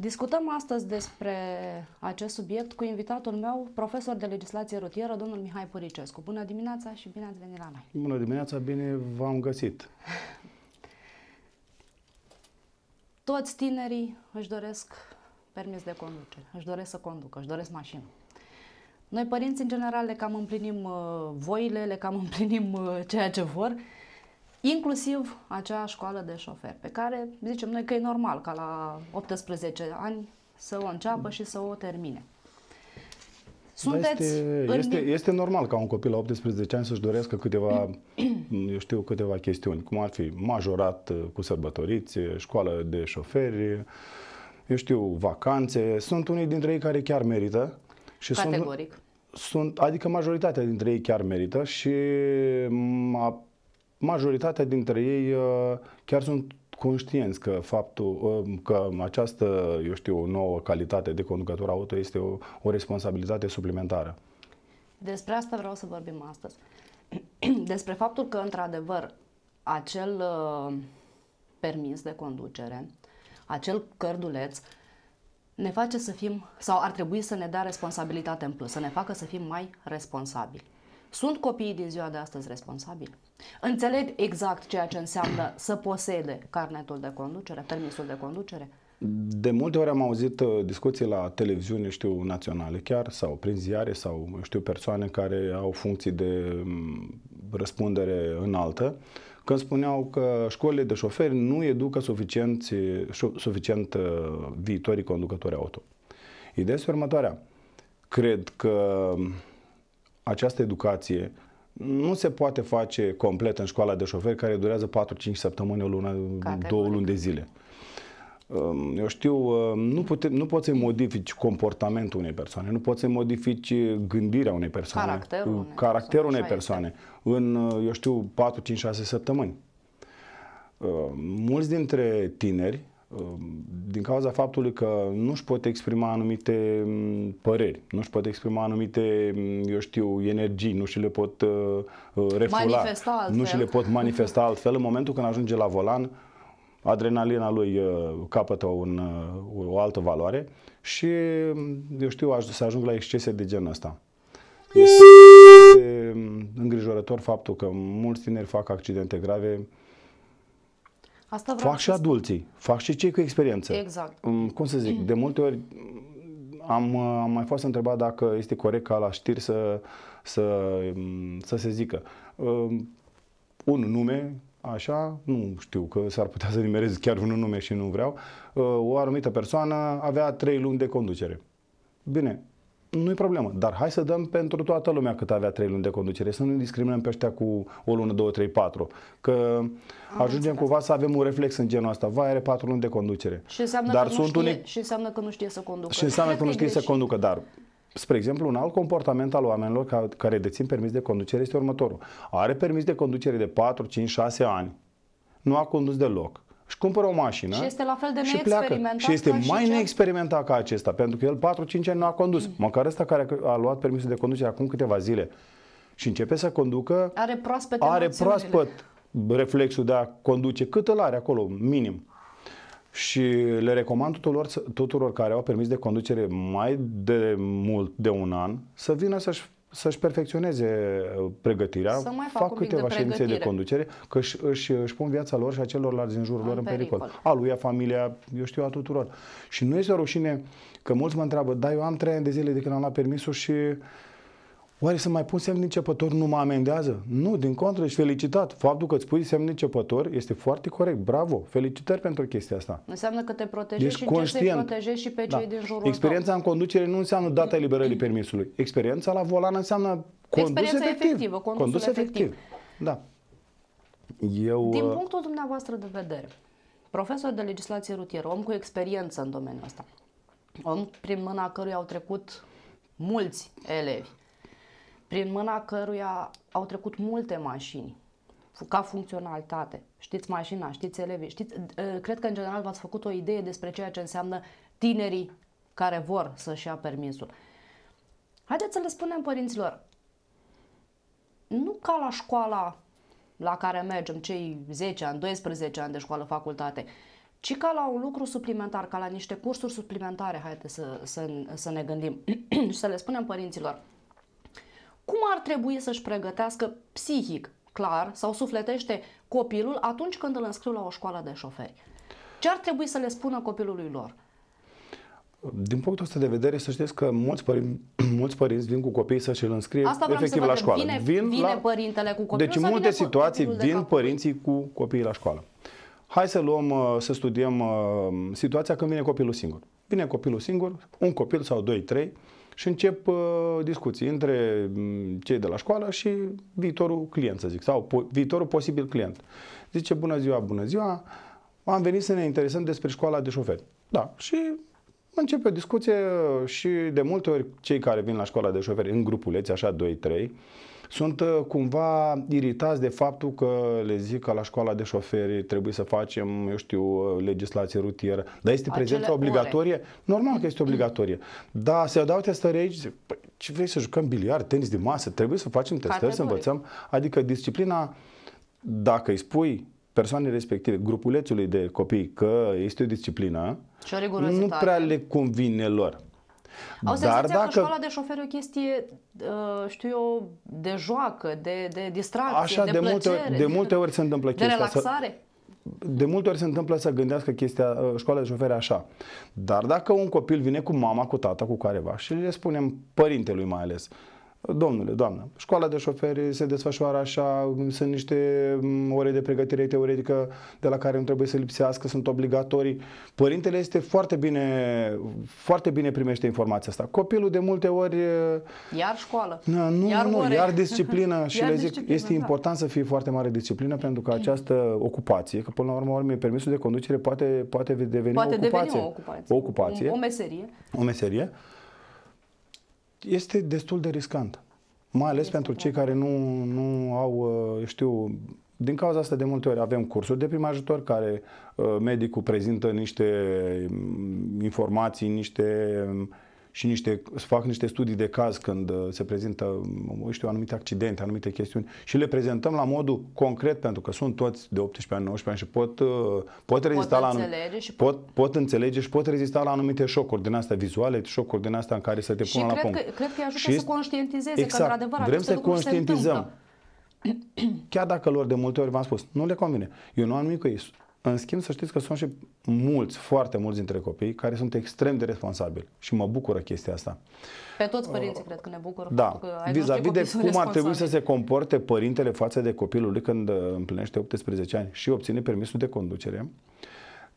Discutăm astăzi despre acest subiect cu invitatul meu, profesor de legislație rutieră, domnul Mihai Puricescu. Bună dimineața și bine ați venit la noi! Bună dimineața, bine v-am găsit! Toți tinerii își doresc permis de conducere, își doresc să conducă, își doresc mașină. Noi, părinți, în general, le cam împlinim uh, voile, le cam împlinim uh, ceea ce vor, uh, inclusiv acea școală de șofer, pe care zicem noi că e normal ca la 18 ani să o înceapă și să o termine. Da, Sunteți este, în... este, este normal ca un copil la 18 ani să-și dorească câteva, eu știu, câteva chestiuni, cum ar fi majorat uh, cu sărbătoriți, uh, școală de șoferi, eu știu, vacanțe. Sunt unii dintre ei care chiar merită. Și Categoric. Sunt, sunt, adică majoritatea dintre ei chiar merită și a, majoritatea dintre ei uh, chiar sunt conștienți că faptul uh, că această, eu știu, nouă calitate de conducător auto este o, o responsabilitate suplimentară. Despre asta vreau să vorbim astăzi. Despre faptul că, într-adevăr, acel uh, permis de conducere, acel cărduleț, ne face să fim, sau ar trebui să ne dea responsabilitate în plus, să ne facă să fim mai responsabili. Sunt copiii din ziua de astăzi responsabili? Înțeleg exact ceea ce înseamnă să posede carnetul de conducere, permisul de conducere? De multe ori am auzit uh, discuții la televiziune, știu, naționale chiar, sau prin ziare, sau știu persoane care au funcții de mm, răspundere înaltă, când spuneau că școlile de șoferi nu educă suficient, suficient uh, viitorii conducători auto. Ideea este următoarea. Cred că mm, această educație nu se poate face complet în școala de șoferi care durează 4-5 săptămâni, o lună, Categoric. două luni de zile. Um, eu știu, uh, nu, pute, nu poți să-i modifici comportamentul unei persoane, nu poți să-i modifici gândirea unei persoane, caracterul uh, unei, caracterul unei persoane în, uh, eu știu, 4-5-6 săptămâni. Mulți dintre tineri Um, din cauza faptului că nu își pot exprima anumite um, păreri, nu își pot exprima anumite, um, eu știu, energii, nu și le pot uh, uh, refula, nu și le pot manifesta altfel. În momentul când ajunge la volan, adrenalina lui uh, capătă un, o altă valoare și, eu știu, să ajung la excese de genul ăsta. Este îngrijorător faptul că mulți tineri fac accidente grave Asta vreau fac și adulții, fac și cei cu experiență. Exact. Mm, cum să zic, de multe ori am, uh, am mai fost întrebat dacă este corect ca la știri să, să, mm, să se zică. Uh, un nume, așa, nu știu că s-ar putea să nimerez chiar un nume și nu vreau, uh, o anumită persoană avea trei luni de conducere. Bine, nu e problemă, dar hai să dăm pentru toată lumea cât avea 3 luni de conducere, să nu discriminăm pe ăștia cu o lună, 2, 3, 4, că Am ajungem cumva să avem un reflex în genul ăsta, vai are 4 luni de conducere. Și înseamnă, dar că, sunt nu știe, unii... și înseamnă că nu știe să conducă. Și înseamnă că nu știe să conducă, dar Spre exemplu, un alt comportament al oamenilor care dețin permis de conducere este următorul. Are permis de conducere de 4, 5, 6 ani, nu a condus deloc, cumpără o mașină și este la fel de și pleacă. Și este mai și neexperimentat ca acesta, pentru că el 4-5 ani nu a condus. Mm. Măcar ăsta care a luat permisul de conducere acum câteva zile și începe să conducă, are proaspăt, are proaspăt reflexul de a conduce, cât îl are acolo, minim. Și le recomand tuturor, tuturor care au permis de conducere mai de mult de un an să vină să-și să-și perfecționeze uh, pregătirea, să mai fac, fac câteva de ședințe de conducere, că își, își, își pun viața lor și a celorlalți din jurul în lor în pericol. pericol. A lui, a familia, eu știu, a tuturor. Și nu este o rușine că mulți mă întreabă, da, eu am trei ani de zile de când am luat permisul și Oare să mai pun semn începător nu mă amendează? Nu, din contră, ești felicitat. Faptul că îți pui semn începător este foarte corect. Bravo, felicitări pentru chestia asta. Înseamnă că te protejezi ești și conștient. să protejezi și pe da. cei din jurul Experiența tău. în conducere nu înseamnă data eliberării permisului. Experiența la volan înseamnă condus efectiv. efectivă, condus, condus efectiv. efectiv. Da. Eu, din uh, punctul dumneavoastră de vedere, profesor de legislație rutieră, om cu experiență în domeniul ăsta, om prin mâna căruia au trecut mulți elevi, prin mâna căruia au trecut multe mașini ca funcționalitate. Știți mașina, știți elevii, știți, ă, cred că în general v-ați făcut o idee despre ceea ce înseamnă tinerii care vor să-și ia permisul. Haideți să le spunem părinților, nu ca la școala la care mergem cei 10 ani, 12 ani de școală, facultate, ci ca la un lucru suplimentar, ca la niște cursuri suplimentare, haideți să, să, să ne gândim și să le spunem părinților, cum ar trebui să-și pregătească psihic, clar, sau sufletește copilul atunci când îl înscriu la o școală de șoferi? Ce ar trebui să le spună copilului lor? Din punctul ăsta de vedere, să știți că mulți, părin, mulți părinți vin cu copiii să-și îl înscrie Asta efectiv la școală. Vine, vin vine la... părintele cu copilul Deci în multe situații vin părinții cu copiii la școală. Hai să luăm, uh, să studiem uh, situația când vine copilul singur. Vine copilul singur, un copil sau doi, trei, și încep uh, discuții între mm, cei de la școală și viitorul client, să zic, sau po- viitorul posibil client. Zice, bună ziua, bună ziua, am venit să ne interesăm despre școala de șoferi. Da, și începe o discuție și de multe ori cei care vin la școala de șoferi în grupuleți, așa 2-3, sunt uh, cumva iritați de faptul că le zic că la școala de șoferi trebuie să facem, eu știu, uh, legislație rutieră. Dar este Acele prezența obligatorie? Ore. Normal că este mm. obligatorie. Da, se dau testări aici, zic, păi, ce vrei să jucăm biliard, tenis de masă, trebuie să facem testări, Categoric. să învățăm. Adică disciplina, dacă îi spui persoanei respective, grupulețului de copii, că este o disciplină, nu prea le convine lor. Au Dar dacă... că școala de șofer e o chestie, uh, știu eu, de joacă, de, de distracție, Așa, de, de plăcere, multe, ori, de multe ori se întâmplă chestia De relaxare. Să de multe ori se întâmplă să gândească chestia uh, școala de șoferi așa. Dar dacă un copil vine cu mama, cu tata, cu careva și le spunem părintelui mai ales, Domnule, doamnă, școala de șoferi se desfășoară așa, sunt niște mm, ore de pregătire teoretică de la care nu trebuie să lipsească, sunt obligatorii. Părintele este foarte bine, foarte bine primește informația asta. Copilul de multe ori... Iar școală. Na, nu, iar nu, ore. iar disciplină și iar le zic, este da. important să fie foarte mare disciplină pentru că această ocupație, că până la urmă, mi-e permisul de conducere poate, poate deveni poate o ocupație. Deveni o ocupație. O ocupație. O meserie. O meserie este destul de riscant. Mai ales este pentru cei care nu, nu au, uh, știu, din cauza asta de multe ori avem cursuri de prim ajutor care uh, medicul prezintă niște mm, informații, niște mm, și niște, să fac niște studii de caz când uh, se prezintă, um, știu, anumite accidente, anumite chestiuni și le prezentăm la modul concret pentru că sunt toți de 18 ani, 19 ani și pot, uh, pot rezista pot la anumite, și pot, pot înțelege și pot rezista la anumite șocuri din astea vizuale, șocuri din astea în care să te pună la punct. Că, cred că ajută și să conștientizeze exact, că într-adevăr vrem să conștientizăm. Chiar dacă lor de multe ori v-am spus, nu le convine. Eu nu am nimic cu ei. În schimb, să știți că sunt și mulți, foarte mulți dintre copii care sunt extrem de responsabili și mă bucură chestia asta. Pe toți părinții uh, cred că ne bucură. Da, vis-a-vis de cum ar trebui să se comporte părintele față de copilul lui când uh, împlinește 18 ani și obține permisul de conducere,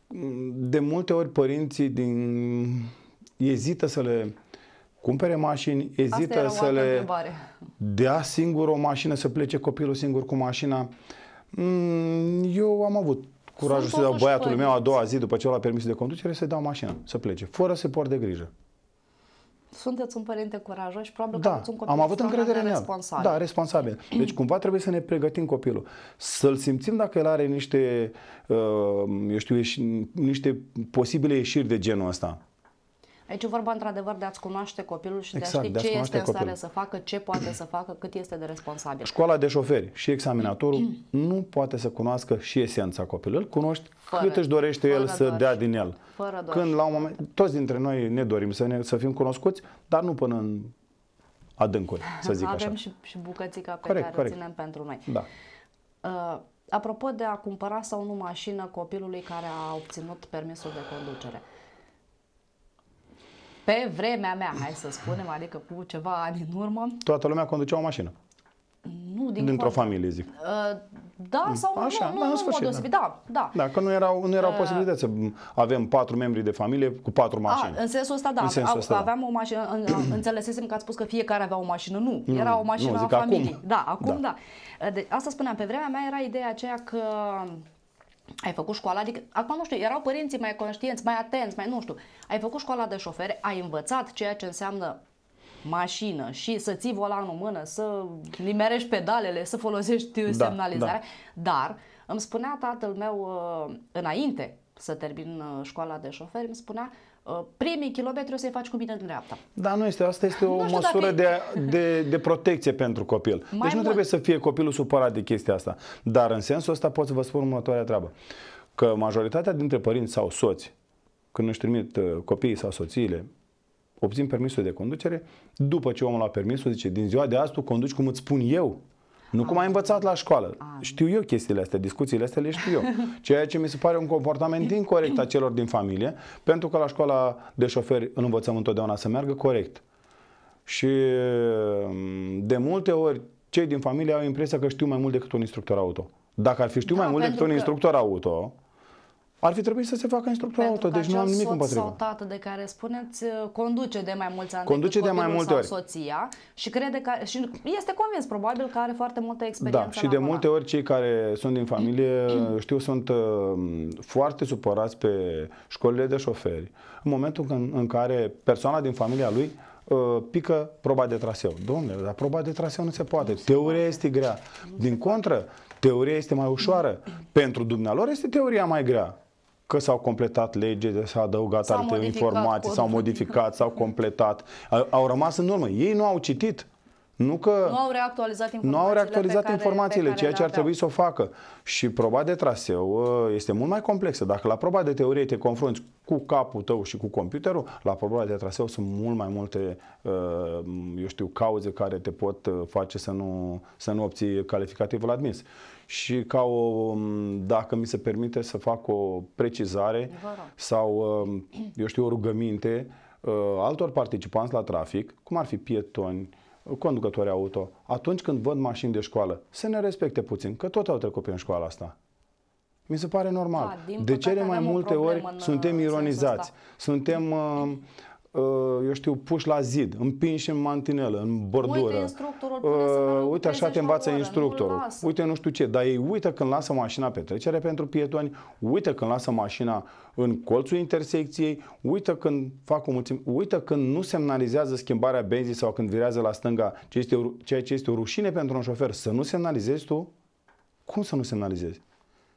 mm, de multe ori părinții din... ezită să le cumpere mașini, ezită să le întrebare. dea singur o mașină, să plece copilul singur cu mașina. Mm, eu am avut curajul să dau băiatul meu a doua zi după ce la permis de conducere să-i dau mașina, să plece, fără să port de grijă. Sunteți un părinte curajos și probabil da, că un copil am avut încredere în el. Responsabil. Da, responsabil. Deci cumva trebuie să ne pregătim copilul. Să-l simțim dacă el are niște, uh, eu știu, niște posibile ieșiri de genul ăsta. Aici e vorba într-adevăr de a-ți cunoaște copilul și exact, de a exact, ști de a ce este copilul. în stare să facă, ce poate să facă, cât este de responsabil. Școala de șoferi și examinatorul nu poate să cunoască și esența copilului, îl cunoști fără, cât își dorește el să dea din el. Fără doar. Când la un moment, toți dintre noi ne dorim să, ne, să fim cunoscuți, dar nu până în adâncuri, să zic Avem așa. Avem și, și bucățica pe corect, care corect. ținem pentru noi. Da. Uh, apropo de a cumpăra sau nu mașină copilului care a obținut permisul de conducere, uh, pe vremea mea, hai să spunem, adică cu ceva ani în urmă. Toată lumea conducea o mașină. Nu, din Dintr-o cont... familie, zic. Uh, da sau Așa, nu, nu, da, nu, sfârșit, deosebit, da. da. Da, că nu erau, nu erau uh, posibilități să avem patru membri de familie cu patru mașini. A, în sensul ăsta, da. În sensul ăsta, da. aveam da. o mașină, în, înțelesesem că ați spus că fiecare avea o mașină. Nu, nu era o mașină nu, zic a familiei. Acum. Da, acum da. da. De, asta spuneam, pe vremea mea era ideea aceea că ai făcut școala, adică acum nu știu, erau părinții mai conștienți, mai atenți, mai nu știu, ai făcut școala de șofer, ai învățat ceea ce înseamnă mașină și să ții volanul în mână, să nimerești pedalele, să folosești da, semnalizarea, da. dar îmi spunea tatăl meu uh, înainte să termin uh, școala de șofer, îmi spunea Uh, primii kilometri o să-i faci cu mine în dreapta. Da, nu este. Asta este o măsură de, de, de protecție pentru copil. Mai deci nu mult. trebuie să fie copilul supărat de chestia asta. Dar în sensul ăsta pot să vă spun următoarea treabă. Că majoritatea dintre părinți sau soți, când își trimit uh, copiii sau soțiile, obțin permisul de conducere, după ce omul a permisul, zice, din ziua de azi tu conduci cum îți spun eu. Nu cum ai învățat la școală. Ah, știu eu chestiile astea, discuțiile astea le știu eu. Ceea ce mi se pare un comportament incorrect a celor din familie, pentru că la școala de șoferi îl învățăm întotdeauna să meargă corect. Și mm, de multe ori cei din familie au impresia că știu mai mult decât un instructor auto. Dacă ar fi știut da, mai mult decât că... un instructor auto, ar fi trebuit să se facă instructor auto, deci nu am nimic soț împotriva. Sau tată de care spuneți uh, conduce de mai mulți ani conduce de mai multe ori. soția și crede că și este convins probabil că are foarte multă da, experiență. Da, și de multe ori cei care sunt din familie, știu, sunt uh, foarte supărați pe școlile de șoferi. În momentul în, în care persoana din familia lui uh, pică proba de traseu. Domnule, dar proba de traseu nu se poate. teoria este grea. Din contră, teoria este mai ușoară. Pentru dumnealor este teoria mai grea că s-au completat lege, s-au adăugat s-au alte informații, s-au modificat, s-au completat, au, au rămas în urmă. Ei nu au citit. Nu că nu au reactualizat informațiile, nu au reactualizat care, informațiile ceea ce ar trebui să o facă. Și proba de traseu ă, este mult mai complexă. Dacă la proba de teorie te confrunți cu capul tău și cu computerul, la proba de traseu sunt mult mai multe, ă, eu știu, cauze care te pot ă, face să nu, să nu obții calificativul admis și ca o, um, dacă mi se permite să fac o precizare sau, um, eu știu, o rugăminte uh, altor participanți la trafic, cum ar fi pietoni, conducători auto, atunci când văd mașini de școală, să ne respecte puțin, că tot au trecut prin școala asta. Mi se pare normal. Da, de cele mai multe ori în, uh, suntem ironizați, suntem uh, Uh, eu știu, puși la zid, împinși în mantinelă, în bordură. Uite, instructorul uh, uite așa te învață oră, instructorul. Nu uite, nu știu ce, dar ei uită când lasă mașina pe trecere pentru pietoni, uită când lasă mașina în colțul intersecției, uită când fac o mulțime, uită când nu semnalizează schimbarea benzii sau când virează la stânga, ceea ce este o rușine pentru un șofer, să nu semnalizezi tu, cum să nu semnalizezi?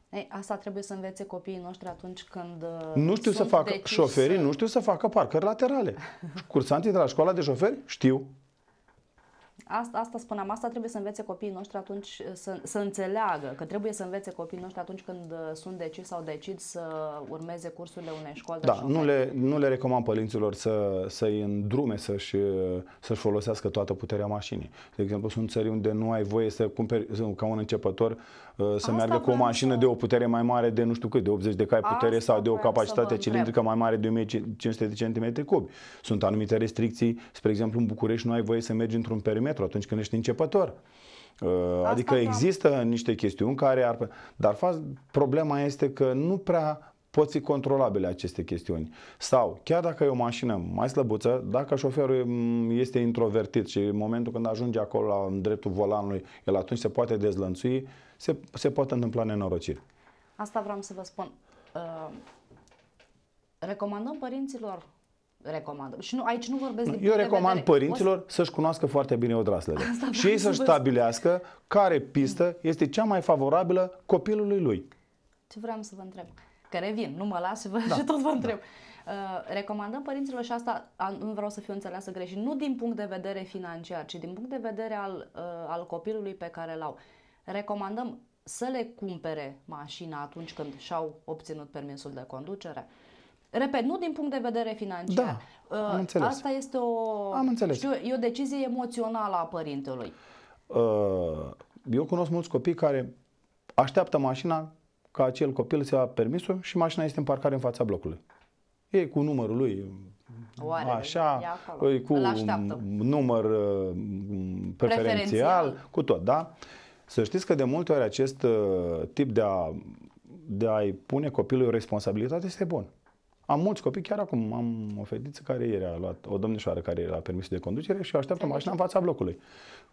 Ei, asta trebuie să învețe copiii noștri atunci când. Uh, nu știu să facă șoferii, să... nu știu să facă parcări laterale. Cursanții de la școala de șoferi știu. Asta, asta spuneam, asta trebuie să învețe copiii noștri atunci, uh, să, să înțeleagă că trebuie să învețe copiii noștri atunci când uh, sunt decis sau decid să urmeze cursurile unei școli. Da, nu le, nu le recomand părinților să, să-i îndrume să-și, uh, să-și folosească toată puterea mașinii. De exemplu, sunt țări unde nu ai voie să cumperi, ca un începător, să asta meargă cu o mașină să... de o putere mai mare de nu știu cât, de 80 de cai putere asta sau de o capacitate cilindrică mai mare de 1500 de cm3. Sunt anumite restricții, spre exemplu, în București nu ai voie să mergi într-un perimetru metru atunci când ești începător. Uh, Asta adică da. există niște chestiuni care ar... Dar faz, problema este că nu prea pot fi controlabile aceste chestiuni. Sau, chiar dacă e o mașină mai slăbuță, dacă șoferul mm, este introvertit și în momentul când ajunge acolo la dreptul volanului, el atunci se poate dezlănțui, se, se poate întâmpla nenorociri. Asta vreau să vă spun. Uh, recomandăm părinților recomandă. Și nu, aici nu vorbesc din Eu recomand de vedere. părinților o... să-și cunoască foarte bine odraslele Asta și ei să-și stabilească care pistă este cea mai favorabilă copilului lui. Ce vreau să vă întreb? Că revin, nu mă las și, vă, da. și tot vă da. întreb. Da. Uh, recomandăm părinților și asta nu vreau să fiu înțeleasă greșit, nu din punct de vedere financiar, ci din punct de vedere al, uh, al copilului pe care l-au. Recomandăm să le cumpere mașina atunci când și-au obținut permisul de conducere, uh, Repet, nu din punct de vedere financiar. Da, am uh, înțeles. Asta este o, am înțeles. Știu, e o decizie emoțională a părintelui. Uh, eu cunosc mulți copii care așteaptă mașina ca acel copil să ia permisul și mașina este în parcare în fața blocului. E cu numărul lui, Oare așa, e cu număr uh, preferențial, preferențial, cu tot, da? Să știți că de multe ori acest tip de a de a-i pune copilului responsabilitate este bun. Am mulți copii, chiar acum am o fetiță care ieri a luat, o domnișoară care era permis de conducere și așteaptă mașina în fața blocului.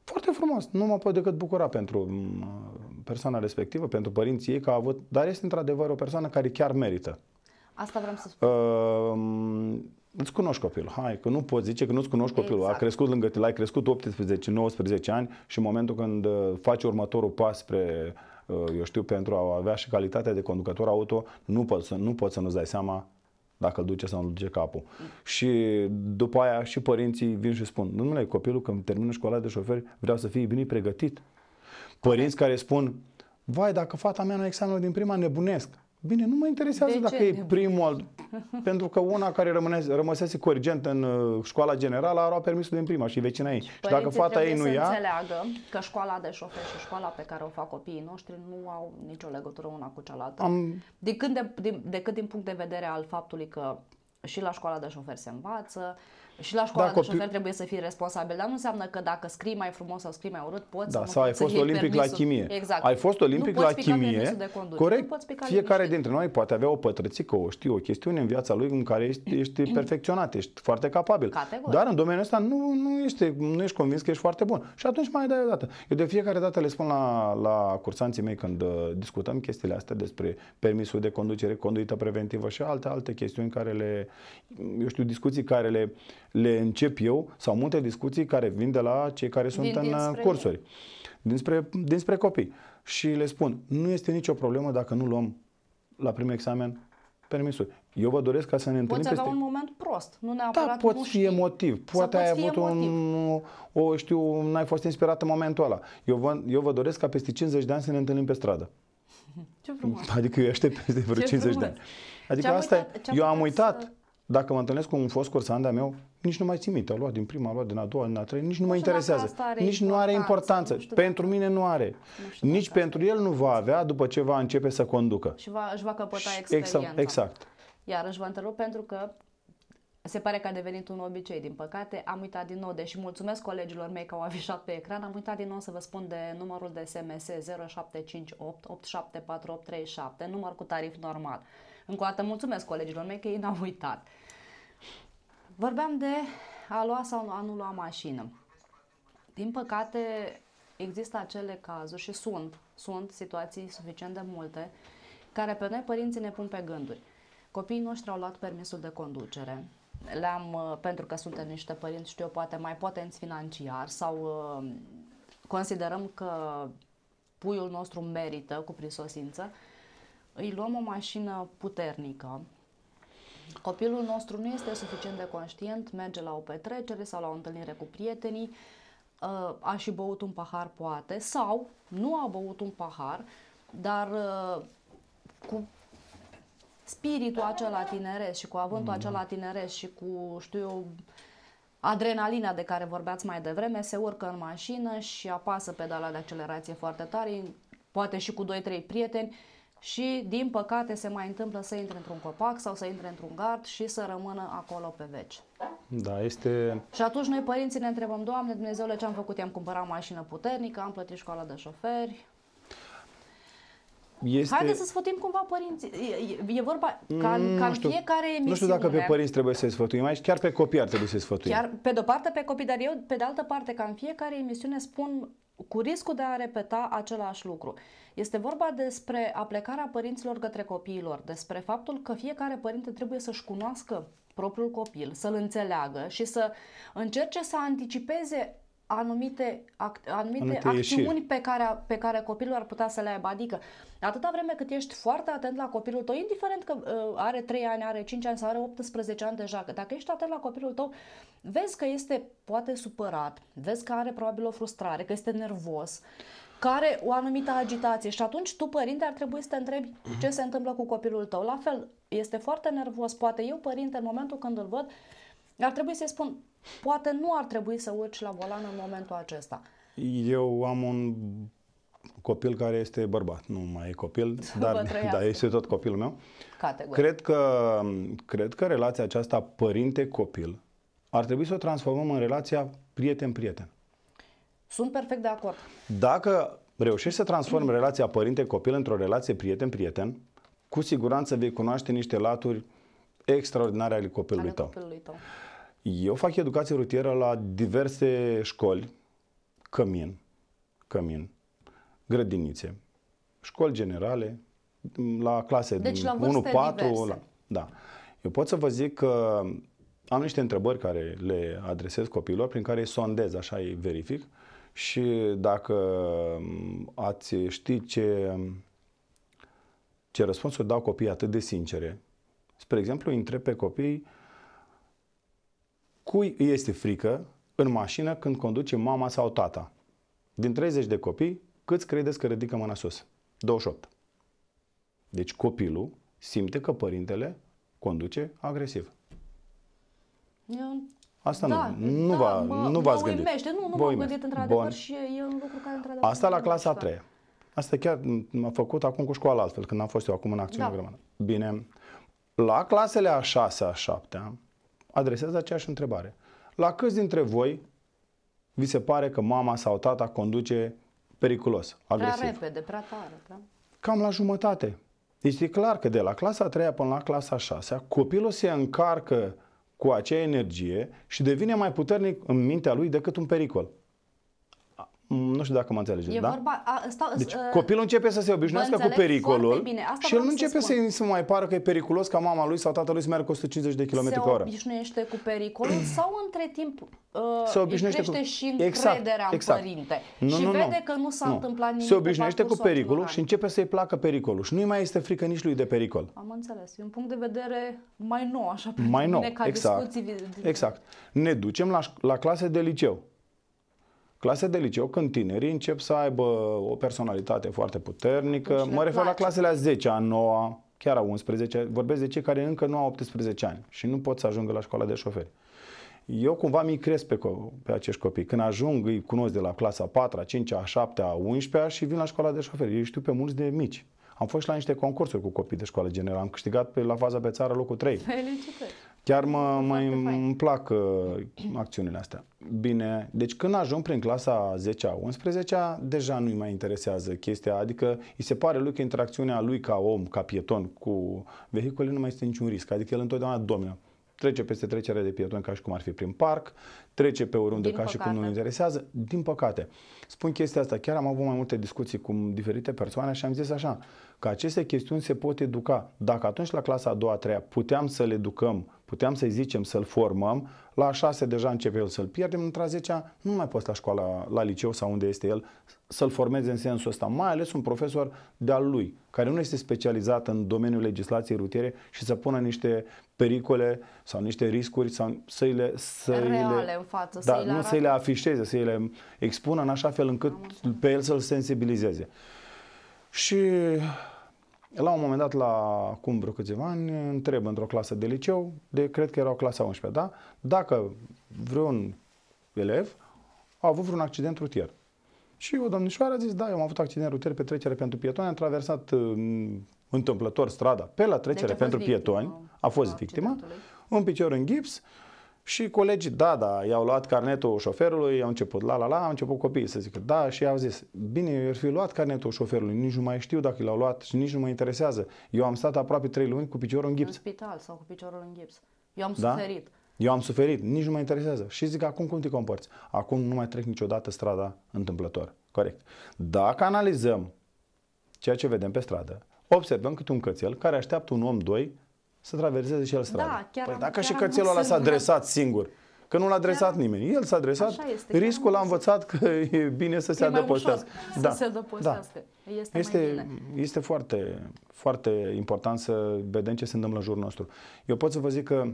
Foarte frumos, nu mă pot decât bucura pentru persoana respectivă, pentru părinții ei că a avut, dar este într-adevăr o persoană care chiar merită. Asta vreau să spun. Uh, îți cunoști copilul. Hai, că nu poți zice că nu-ți cunoști copilul. Exact. A crescut lângă tine, ai crescut 18-19 ani și în momentul când uh, faci următorul pas spre uh, eu știu, pentru a avea și calitatea de conducător auto, nu poți să, nu poți să nu-ți dai seama dacă îl duce sau nu duce capul. Și după aia și părinții vin și spun, domnule, copilul când termină școala de șoferi, vreau să fie bine pregătit. Părinți care spun, vai, dacă fata mea nu examenul din prima, nebunesc. Bine, nu mă interesează de dacă ce? e primul, pentru că una care rămâne, rămăsese corigent în uh, școala generală are permisul din prima și vecina ei. Și, și dacă fata ei nu ia... înțeleagă că școala de șofer și școala pe care o fac copiii noștri nu au nicio legătură una cu cealaltă. Am... când de, de, decât din punct de vedere al faptului că și la școala de șofer se învață, și la școală, da, copii... șofer trebuie să fii responsabil, dar nu înseamnă că dacă scrii mai frumos sau scrii mai urât, poți da, să sau ai fost olimpic la chimie. Exact. Ai fost olimpic nu la chimie. Corect. Fiecare dintre noi poate avea o pătrățică, o știu, o chestiune în viața lui în care ești, ești perfecționat, ești foarte capabil. Categoric. Dar în domeniul ăsta nu, nu, ești, nu ești convins că ești foarte bun. Și atunci mai dai o dată. Eu de fiecare dată le spun la, la cursanții mei când uh, discutăm chestiile astea despre permisul de conducere, conduită preventivă și alte alte chestiuni care le, eu știu, discuții care le le încep eu sau multe discuții care vin de la cei care sunt din, în uh, dinspre cursuri, dinspre, dinspre copii. Și le spun, nu este nicio problemă dacă nu luăm la primul examen permisul. Eu vă doresc ca să ne întâlnim poți peste... un moment prost, nu da, neapărat Da, poți nu fi emotiv. Poate ai avut emotiv. un... O, știu, n-ai fost inspirat în momentul ăla. Eu vă, eu vă doresc ca peste 50 de ani să ne întâlnim pe stradă. Ce frumos. Adică eu aștept peste vreo ce 50 frumos. de ani. Adică ce-am asta uitat, e. Eu am uitat. Să... Dacă mă întâlnesc cu un fost cursant de-a meu, nici nu mai țin minte. A luat din prima, a luat din a doua, din a treia, nici nu mă interesează. Nici nu are importanță. Nu pentru mine nu are. Nu nici pentru el nu va avea după ce va începe să conducă. Și va, își va căpăta experiența. Exact. exact. Iar își va întrerup pentru că se pare că a devenit un obicei, din păcate. Am uitat din nou, deși mulțumesc colegilor mei că au avișat pe ecran, am uitat din nou să vă spun de numărul de SMS 0758 874837, număr cu tarif normal. Încă o dată mulțumesc colegilor mei că ei n-au uitat. Vorbeam de a lua sau a nu lua mașină. Din păcate, există acele cazuri și sunt, sunt situații suficient de multe care pe noi părinții ne pun pe gânduri. Copiii noștri au luat permisul de conducere, le-am, uh, pentru că suntem niște părinți, știu eu, poate mai potenți financiar sau uh, considerăm că puiul nostru merită cu prisosință, îi luăm o mașină puternică, Copilul nostru nu este suficient de conștient, merge la o petrecere sau la o întâlnire cu prietenii, uh, a și băut un pahar poate sau nu a băut un pahar, dar uh, cu spiritul acela tineresc și cu avântul mm. acela tineresc și cu, știu eu, adrenalina de care vorbeați mai devreme, se urcă în mașină și apasă pedala de accelerație foarte tare, poate și cu 2-3 prieteni și, din păcate, se mai întâmplă să intre într-un copac sau să intre într-un gard și să rămână acolo pe veci. Da, este... Și atunci noi părinții ne întrebăm, Doamne Dumnezeule, ce am făcut? I-am cumpărat mașină puternică, am plătit școala de șoferi, este... Haideți să sfătuim cumva părinții. E, e, vorba ca, mm, ca nu știu, fiecare emisiune. Nu știu dacă pe părinți trebuie să-i sfătuim aici, chiar pe copii ar trebui să-i sfătuim. Chiar pe de-o parte pe copii, dar eu pe de altă parte ca în fiecare emisiune spun cu riscul de a repeta același lucru. Este vorba despre aplecarea părinților către copiilor, despre faptul că fiecare părinte trebuie să-și cunoască propriul copil, să-l înțeleagă și să încerce să anticipeze anumite, act, anumite, anumite acțiuni ieșiri. pe care, pe care copilul ar putea să le aibă. Adică, atâta vreme cât ești foarte atent la copilul tău, indiferent că uh, are 3 ani, are 5 ani sau are 18 ani deja, că dacă ești atent la copilul tău, vezi că este poate supărat, vezi că are probabil o frustrare, că este nervos, că are o anumită agitație și atunci tu, părinte, ar trebui să te întrebi uh-huh. ce se întâmplă cu copilul tău. La fel, este foarte nervos, poate eu, părinte, în momentul când îl văd, ar trebui să-i spun, poate nu ar trebui să urci la volan în momentul acesta. Eu am un copil care este bărbat, nu mai e copil, să dar, dar este tot copilul meu. Cred că, cred că relația aceasta părinte-copil ar trebui să o transformăm în relația prieten-prieten. Sunt perfect de acord. Dacă reușești să transformi relația părinte-copil într-o relație prieten-prieten, cu siguranță vei cunoaște niște laturi extraordinare ale copilului, ale tău. copilului tău. Eu fac educație rutieră la diverse școli, cămin, cămin, grădinițe, școli generale, la clase deci, din 1-4. La, da. Eu pot să vă zic că am niște întrebări care le adresez copiilor, prin care îi sondez, așa îi verific și dacă mm, ați ști ce, ce răspunsuri dau copiii atât de sincere, spre exemplu, îi întreb pe copii Cui îi este frică în mașină când conduce mama sau tata? Din 30 de copii, câți credeți că ridică mâna sus? 28. Deci copilul simte că părintele conduce agresiv. Eu... Asta da, nu, nu, da, va, nu v-ați gândit. Uimește. Nu, nu v-am gândit într-adevăr Bun. și e un lucru care într-adevăr... Asta la clasa a treia. Asta chiar m-a făcut acum cu școala altfel, când am fost eu acum în acțiune da. grămadă. Bine, la clasele a șasea, a șaptea, adresez aceeași întrebare. La câți dintre voi vi se pare că mama sau tata conduce periculos, agresiv? Prea repede, prea tare, da? Cam la jumătate. Deci e clar că de la clasa 3 până la clasa 6 copilul se încarcă cu acea energie și devine mai puternic în mintea lui decât un pericol știu dacă mă înțelegeți, e da? Vorba, a, stau, deci, a, ă, copilul începe să se obișnuiască cu pericolul bine. Asta și el nu începe să să mai pară că e periculos ca mama lui sau tatăl lui să meargă cu 150 de km pe oră. Se obișnuiește cu pericolul sau între timp uh, se obișnuiește cu... și exact, încrederea exact, în exact. părinte nu, și nu, vede nu. că nu s-a nu. întâmplat nimic. Se obișnuiește cu pericolul și începe să-i placă pericolul și nu-i mai este frică nici lui de pericol. Am înțeles. E un punct de vedere mai nou, așa, mai nou, ca exact. discuții. Exact. Ne ducem la, la clase de liceu. Clase de liceu, când tinerii încep să aibă o personalitate foarte puternică, Atunci mă refer place. la clasele a 10, a 9, chiar a 11, vorbesc de cei care încă nu au 18 ani și nu pot să ajungă la școala de șoferi. Eu cumva mi cresc pe, co- pe acești copii. Când ajung, îi cunosc de la clasa 4, 5, 7, 11 și vin la școala de șoferi. Eu știu pe mulți de mici. Am fost și la niște concursuri cu copii de școală generală. Am câștigat pe, la faza pe țară locul 3. Felicitări! Chiar mă, mă îmi plac uh, acțiunile astea. Bine, deci când ajung prin clasa 10-a, 11-a, deja nu-i mai interesează chestia, adică îi se pare lui că interacțiunea lui ca om, ca pieton cu vehicule nu mai este niciun risc, adică el întotdeauna domină. Trece peste trecerea de pieton ca și cum ar fi prin parc, trece pe oriunde Din ca păcate. și cum nu-l interesează. Din păcate. Spun chestia asta, chiar am avut mai multe discuții cu diferite persoane și am zis așa, că aceste chestiuni se pot educa. Dacă atunci la clasa a doua, a treia puteam să-l educăm, puteam să-i zicem să-l formăm, la șase deja începe el să-l pierdem, într-a zecea nu mai poți la școala, la liceu sau unde este el, să-l formeze în sensul ăsta, mai ales un profesor de-al lui, care nu este specializat în domeniul legislației rutiere și să pună niște pericole sau niște riscuri sau să le, să Reale le, în față, da, să nu să le afișeze, să le expună în așa fel încât pe el să-l sensibilizeze. Și la un moment dat, la cum vreo câțiva ani, întreb într-o clasă de liceu, de, cred că erau clasa 11, da? dacă vreun elev a avut vreun accident rutier. Și o domnișoară a zis, da, eu am avut accident rutier pe trecere pentru pietoni, am traversat mm, întâmplător strada pe la trecere deci pentru pietoni, a fost victima, un picior în gips și colegii, da, da, i-au luat carnetul șoferului, au început la la la, au început copiii să zică da și i au zis, bine, eu ar fi luat carnetul șoferului, nici nu mai știu dacă l-au luat și nici nu mă interesează. Eu am stat aproape trei luni cu piciorul în gips. În spital sau cu piciorul în gips. Eu am da? suferit. Eu am suferit, nici nu mă interesează. Și zic, acum cum te comporți? Acum nu mai trec niciodată strada întâmplător. Corect. Dacă analizăm ceea ce vedem pe stradă, observăm câte un cățel care așteaptă un om, doi, să traverseze și el strada. Da, chiar păi am, dacă chiar și cățelul ăla s-a adresat singur, că nu l-a adresat chiar... nimeni, el s-a adresat, este, riscul l-a învățat că e bine să se adăpostească. Da, să se da. adăpostească. Da. Este, este, mai bine. este foarte, foarte important să vedem ce se întâmplă în jurul nostru. Eu pot să vă zic că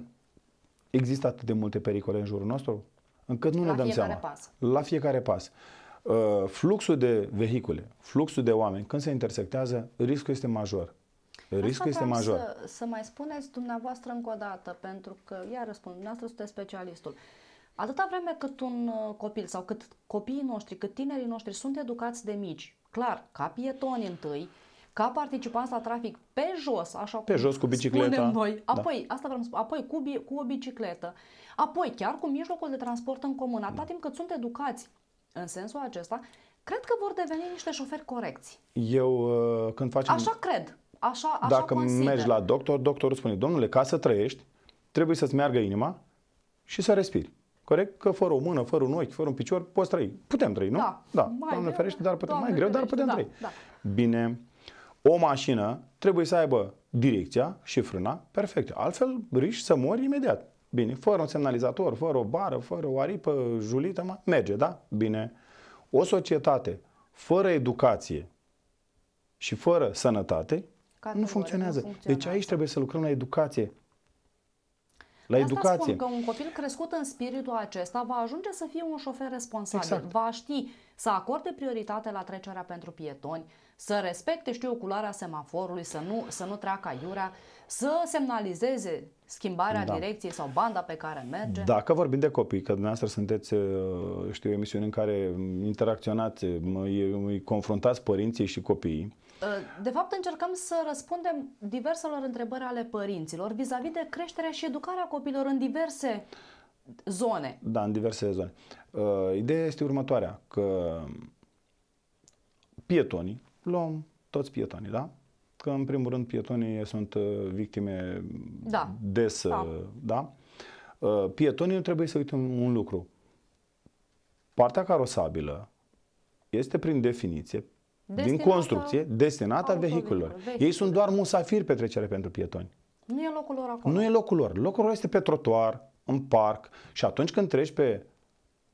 există atât de multe pericole în jurul nostru, încât nu La ne dăm seama. Pas. La fiecare pas. Uh, fluxul de vehicule, fluxul de oameni, când se intersectează, riscul este major. Riscul este major. Să, să mai spuneți dumneavoastră încă o dată, pentru că, iar răspund, dumneavoastră sunteți specialistul. Atâta vreme cât un uh, copil sau cât copiii noștri, cât tinerii noștri sunt educați de mici, clar, ca pietoni întâi, ca participanți la trafic pe jos, așa pe cum jos cu bicicleta. spunem noi, da. apoi, da. asta vreau să spun, apoi cu, cu o bicicletă, apoi chiar cu mijlocul de transport în comun, atâta timp cât sunt educați în sensul acesta, cred că vor deveni niște șoferi corecți. Eu uh, când facem... Așa cred. Așa, așa Dacă consider. mergi la doctor, doctorul spune, domnule, ca să trăiești, trebuie să-ți meargă inima și să respiri. Corect? Că fără o mână, fără un ochi, fără un picior, poți trăi. Putem trăi, nu? Da. da. Mai greu, ferește, dar putem. mai greu, dar putem da, trăi. Da. Bine, o mașină trebuie să aibă direcția și frâna perfecte. Altfel, riști să mori imediat. Bine, fără un semnalizator, fără o bară, fără o aripă julită, merge, da? Bine. O societate fără educație și fără sănătate Categorie, nu funcționează. Nu Deci aici trebuie să lucrăm la educație. La Asta educație. spun că un copil crescut în spiritul acesta va ajunge să fie un șofer responsabil. Exact. Va ști să acorde prioritate la trecerea pentru pietoni, să respecte, știu, culoarea semaforului, să nu, să nu treacă aiurea, să semnalizeze schimbarea da. direcției sau banda pe care merge. Dacă vorbim de copii, că dumneavoastră sunteți, știu, emisiuni în care interacționați, îi confruntați părinții și copiii, Ă, de fapt, încercăm să răspundem diverselor întrebări ale părinților vis-a-vis de creșterea și educarea copilor în diverse zone. Da, în diverse zone. Ă, ideea este următoarea, că pietonii, luăm toți pietonii, da? Că în primul rând pietonii sunt ă, victime da. des, da? da? Pietonii nu trebuie să uite un lucru. Partea carosabilă este prin definiție Destinata, din construcție, destinată vehiculelor. Ei sunt doar musafiri pe trecere pentru pietoni. Nu e locul lor acolo. Nu e locul lor. Locul lor este pe trotuar, în parc și atunci când treci pe,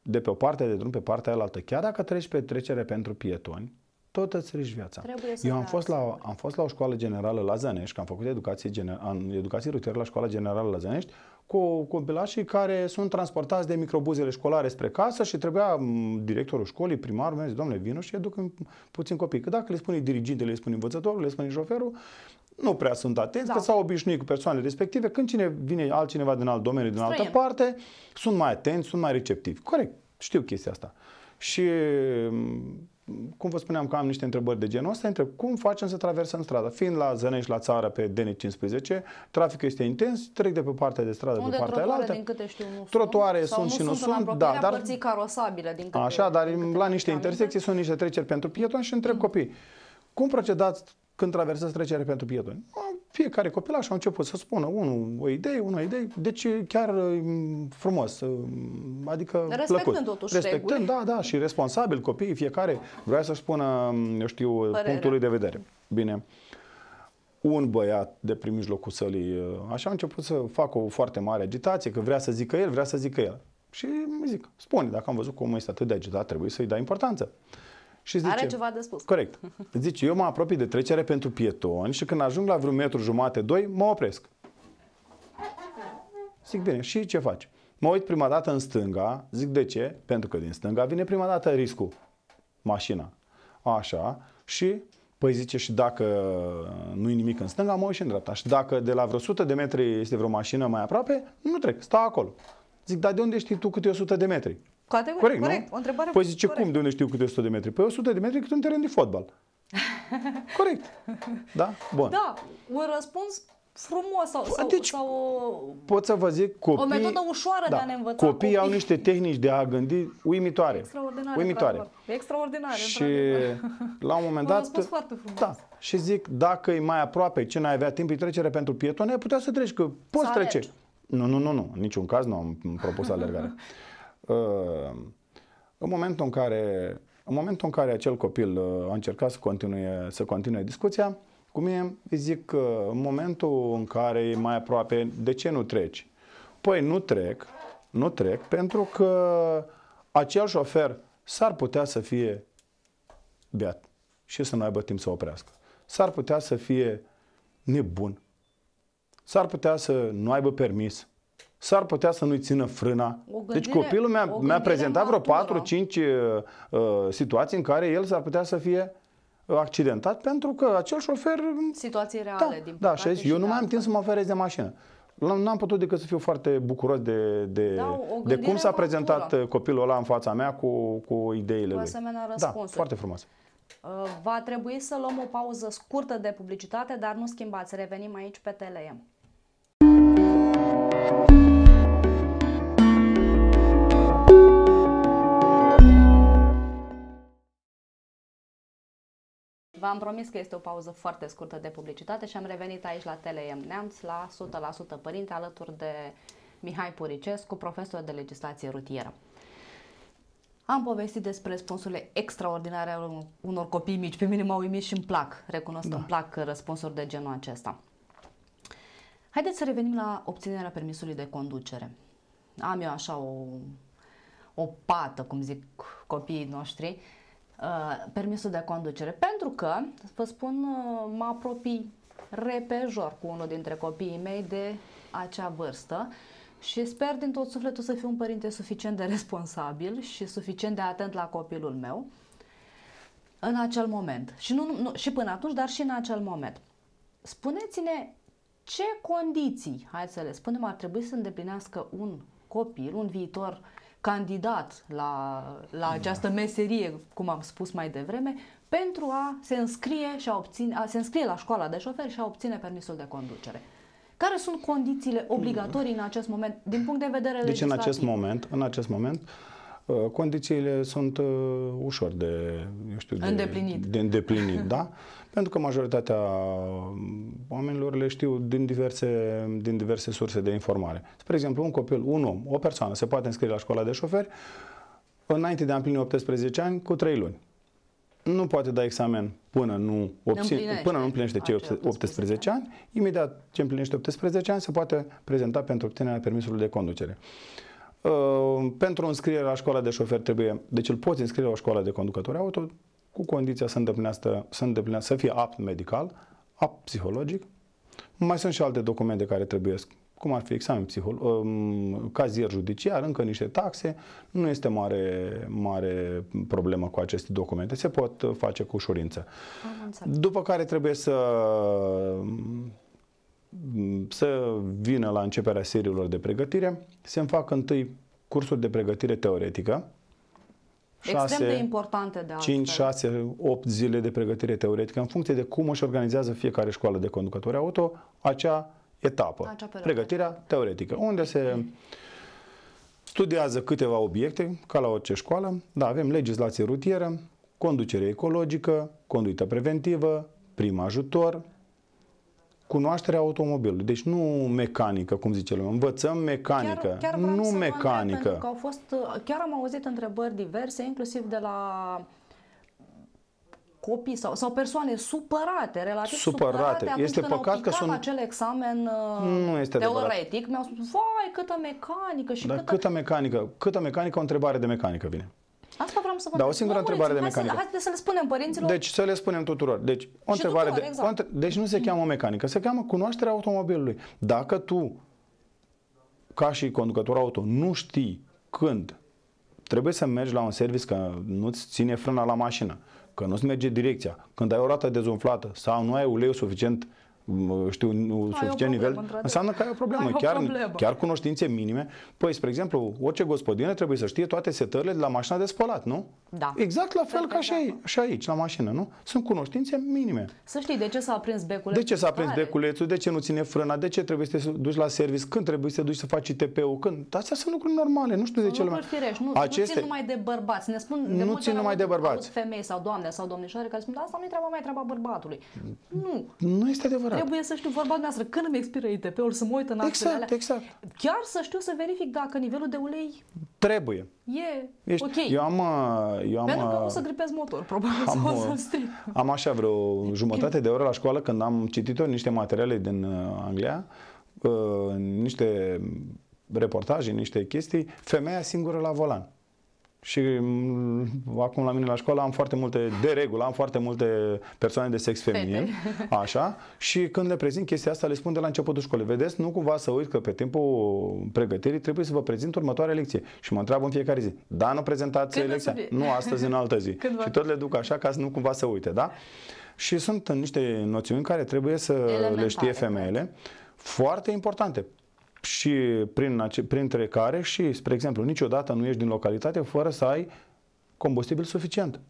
de pe o parte de drum pe partea alaltă, chiar dacă treci pe trecere pentru pietoni, tot îți riști viața. Trebuie Eu am fost, la, am fost la o școală generală la Zănești, că am făcut educație, gener, educație rutieră la școala generală la Zănești, cu copilașii care sunt transportați de microbuzele școlare spre casă și trebuia directorul școlii, primarul, mi-a zis, domnule, vină și educ puțin copii. Că dacă le spune dirigintele, le spune învățătorul, le spune șoferul, nu prea sunt atenți, da. că s-au obișnuit cu persoanele respective. Când cine vine altcineva din alt domeniu, din altă parte, sunt mai atenți, sunt mai receptivi. Corect, știu chestia asta. Și cum vă spuneam că am niște întrebări de genul ăsta, întreb cum facem să traversăm strada? Fiind la Zănești, la țară, pe DN15, traficul este intens, trec de pe partea de stradă Unde de partea alaltă. din câte știu, nu trotuare sunt, sunt și nu sunt, sunt da, dar carosabile din câte, Așa, dar din câte la niște intersecții sunt niște treceri pentru pietoni și întreb mm. copii, cum procedați când traversez trecere pentru pietoni. Fiecare așa a început să spună unul o idee, o idee, deci chiar frumos, adică Respectând plăcut. totuși Respectând, reguli. da, da, și responsabil copiii, fiecare vrea să-și spună, eu știu, Părere. punctul lui de vedere. Bine, un băiat de prin mijlocul sălii, așa a început să facă o foarte mare agitație, că vrea să zică el, vrea să zică el. Și zic, spune, dacă am văzut cum este atât de agitat, trebuie să-i dai importanță. Și zice, Are ceva de spus. Corect. Zice, eu mă apropii de trecere pentru pietoni și când ajung la vreun metru jumate, doi, mă opresc. Zic, bine, și ce faci? Mă uit prima dată în stânga, zic de ce? Pentru că din stânga vine prima dată riscul, mașina. Așa, și Păi zice și dacă nu-i nimic în stânga, mă uit și în dreapta. Și dacă de la vreo 100 de metri este vreo mașină mai aproape, nu trec, stau acolo. Zic, dar de unde știi tu câte 100 de metri? Categoric, corect, corect. Nu? O întrebare păi zice, corect. cum de unde știu câte 100 de metri? Păi 100 de metri cât un teren de fotbal. corect. Da? Bun. Da, un răspuns frumos sau, păi, sau, deci, sau o, pot să vă zic, copii, o metodă ușoară da, de a ne da, învăța. Copiii copii. au niște tehnici de a gândi uimitoare. Extraordinare. Uimitoare. Extraordinare. Și la un moment dat... Un foarte frumos. Da, și zic, dacă e mai aproape ce n-ai avea timp de trecere pentru pietone, ai putea să treci, că poți să trece. Alergi. Nu, nu, nu, nu, în niciun caz nu am propus alergare. Ă, în momentul în care, în momentul în care acel copil ă, a încercat să continue, să continue discuția, cu mine îi zic că în momentul în care e mai aproape, de ce nu treci? Păi nu trec, nu trec, pentru că acel șofer s-ar putea să fie beat și să nu aibă timp să oprească. S-ar putea să fie nebun. S-ar putea să nu aibă permis s-ar putea să nu-i țină frâna. Deci gândire, deci copilul mi-a, mi prezentat vreo 4-5 uh, uh, situații în care el s-ar putea să fie uh, accidentat pentru că acel șofer... Situații da, reale, da, din păcate. Da, și, și eu nu mai am timp să mă oferez de mașină. Nu am putut decât să fiu foarte bucuros de, de, da, de cum s-a prezentat bucură. Uh, copilul ăla în fața mea cu, cu ideile cu asemenea lui. Da, răspunsuri. Da, foarte frumos. Va trebui să luăm o pauză scurtă de publicitate, dar nu schimbați, revenim aici pe TLM. V-am promis că este o pauză foarte scurtă de publicitate și am revenit aici la TLM Neamț, la 100% părinte, alături de Mihai Puricescu, profesor de legislație rutieră. Am povestit despre răspunsurile extraordinare ale unor copii mici. Pe mine m-au uimit și îmi plac, recunosc da. îmi plac răspunsuri de genul acesta. Haideți să revenim la obținerea permisului de conducere. Am eu așa o, o pată, cum zic copiii noștri, uh, permisul de conducere, pentru că, vă spun, uh, mă apropii repejor cu unul dintre copiii mei de acea vârstă și sper din tot sufletul să fiu un părinte suficient de responsabil și suficient de atent la copilul meu în acel moment. Și, nu, nu, și până atunci, dar și în acel moment. Spuneți-ne ce condiții, hai să le spunem, ar trebui să îndeplinească un copil, un viitor candidat la, la da. această meserie, cum am spus mai devreme, pentru a se înscrie, și a obține, a se înscrie la școala de șofer și a obține permisul de conducere. Care sunt condițiile obligatorii în acest moment, din punct de vedere deci legislativ? Deci în acest moment, în acest moment uh, condițiile sunt uh, ușor de, eu știu, de îndeplinit, de îndeplinit da? Pentru că majoritatea mm, oamenilor le știu din diverse, din diverse surse de informare. Spre exemplu, un copil, un om, o persoană se poate înscrie la școala de șoferi înainte de a împlini 18 ani cu 3 luni. Nu poate da examen până nu, obțin, până nu împlinește cei 18, 18 ani. Imediat ce împlinește 18 ani se poate prezenta pentru obținerea permisului de conducere. Uh, pentru înscriere la școala de șofer trebuie, deci îl poți înscrie la școala de conducători auto cu condiția să îndeplinească, să, îndeplinească, să fie apt medical, apt psihologic. Mai sunt și alte documente care trebuie cum ar fi examen psihol, um, cazier judiciar, încă niște taxe, nu este mare, mare problemă cu aceste documente, se pot face cu ușurință. După care trebuie să să vină la începerea seriilor de pregătire, se fac întâi cursuri de pregătire teoretică, Extrem 6, de importante de altfel. 5, 6, 8 zile de pregătire teoretică în funcție de cum își organizează fiecare școală de conducători auto acea etapă, acea pregătirea teoretică, unde se studiază câteva obiecte, ca la orice școală, da, avem legislație rutieră, conducere ecologică, conduită preventivă, prim ajutor, cunoașterea automobilului. Deci nu mecanică, cum zice lumea, învățăm mecanică, chiar, chiar nu mecanică. Pentru că au fost, chiar am auzit întrebări diverse, inclusiv de la copii sau, sau persoane supărate, relativ supărate. supărate este păcat că sunt acel examen uh, nu este teoretic, mi-au spus, vai, câtă mecanică și Dar câtă... câtă mecanică, câtă mecanică, o întrebare de mecanică vine. Asta vreau să vă Da, o singură întrebare de mecanică. Hai să, să le spunem părinților. Deci să le spunem tuturor. Deci, o întrebare tuturor, de, exact. o între, deci nu se cheamă mecanică, se cheamă cunoașterea automobilului. Dacă tu, ca și conducător auto, nu știi când trebuie să mergi la un service că nu-ți ține frâna la mașină, că nu-ți merge direcția, când ai o rată dezumflată sau nu ai uleiul suficient Mm, știu, nu suficient nivel, problemă, înseamnă că ai o problemă. Ai chiar, o problemă. chiar cunoștințe minime. Păi, spre exemplu, orice gospodină trebuie să știe toate setările de la mașina de spălat, nu? Da. Exact la fel ca și, exact. aici, da. și aici, la mașină, nu? Sunt cunoștințe minime. Să știi de ce s-a aprins beculețul. De ce s-a aprins beculețul, de ce nu ține frâna, de ce trebuie să te duci la service, când trebuie să te duci să faci ITP-ul, când. Astea sunt lucruri normale, nu știu de ce lumea. Firești, nu, Aceste... nu țin numai de bărbați. Ne spun de nu țin numai de bărbați. Femei sau doamne sau domnișoare care spun, da, asta nu e treaba mea, treaba bărbatului. Mm. Nu. Nu este adevărat Exact. trebuie să știu vorba noastră, când îmi expiră ITP-ul, să mă uit în exact, alea. exact. Chiar să știu să verific dacă nivelul de ulei Trebuie. E Ești, ok. Eu am, uh, eu am, Pentru că o uh, să gripez motor, probabil, am, sau o uh, să Am așa vreo jumătate de oră la școală când am citit-o niște materiale din Anglia, niște reportaje, niște chestii, femeia singură la volan și mm, acum la mine la școală am foarte multe, de regulă, am foarte multe persoane de sex feminin, așa, și când le prezint chestia asta, le spun de la începutul școlii, vedeți, nu cumva să uit că pe timpul pregătirii trebuie să vă prezint următoarea lecție. Și mă întreabă în fiecare zi, da, nu prezentați când lecția? Nu, astăzi, în altă zi. Când și tot le duc așa ca să nu cumva să uite, da? Și sunt niște noțiuni care trebuie să Elementare. le știe femeile, da. foarte importante și prin, printre care și, spre exemplu, niciodată nu ieși din localitate fără să ai combustibil suficient.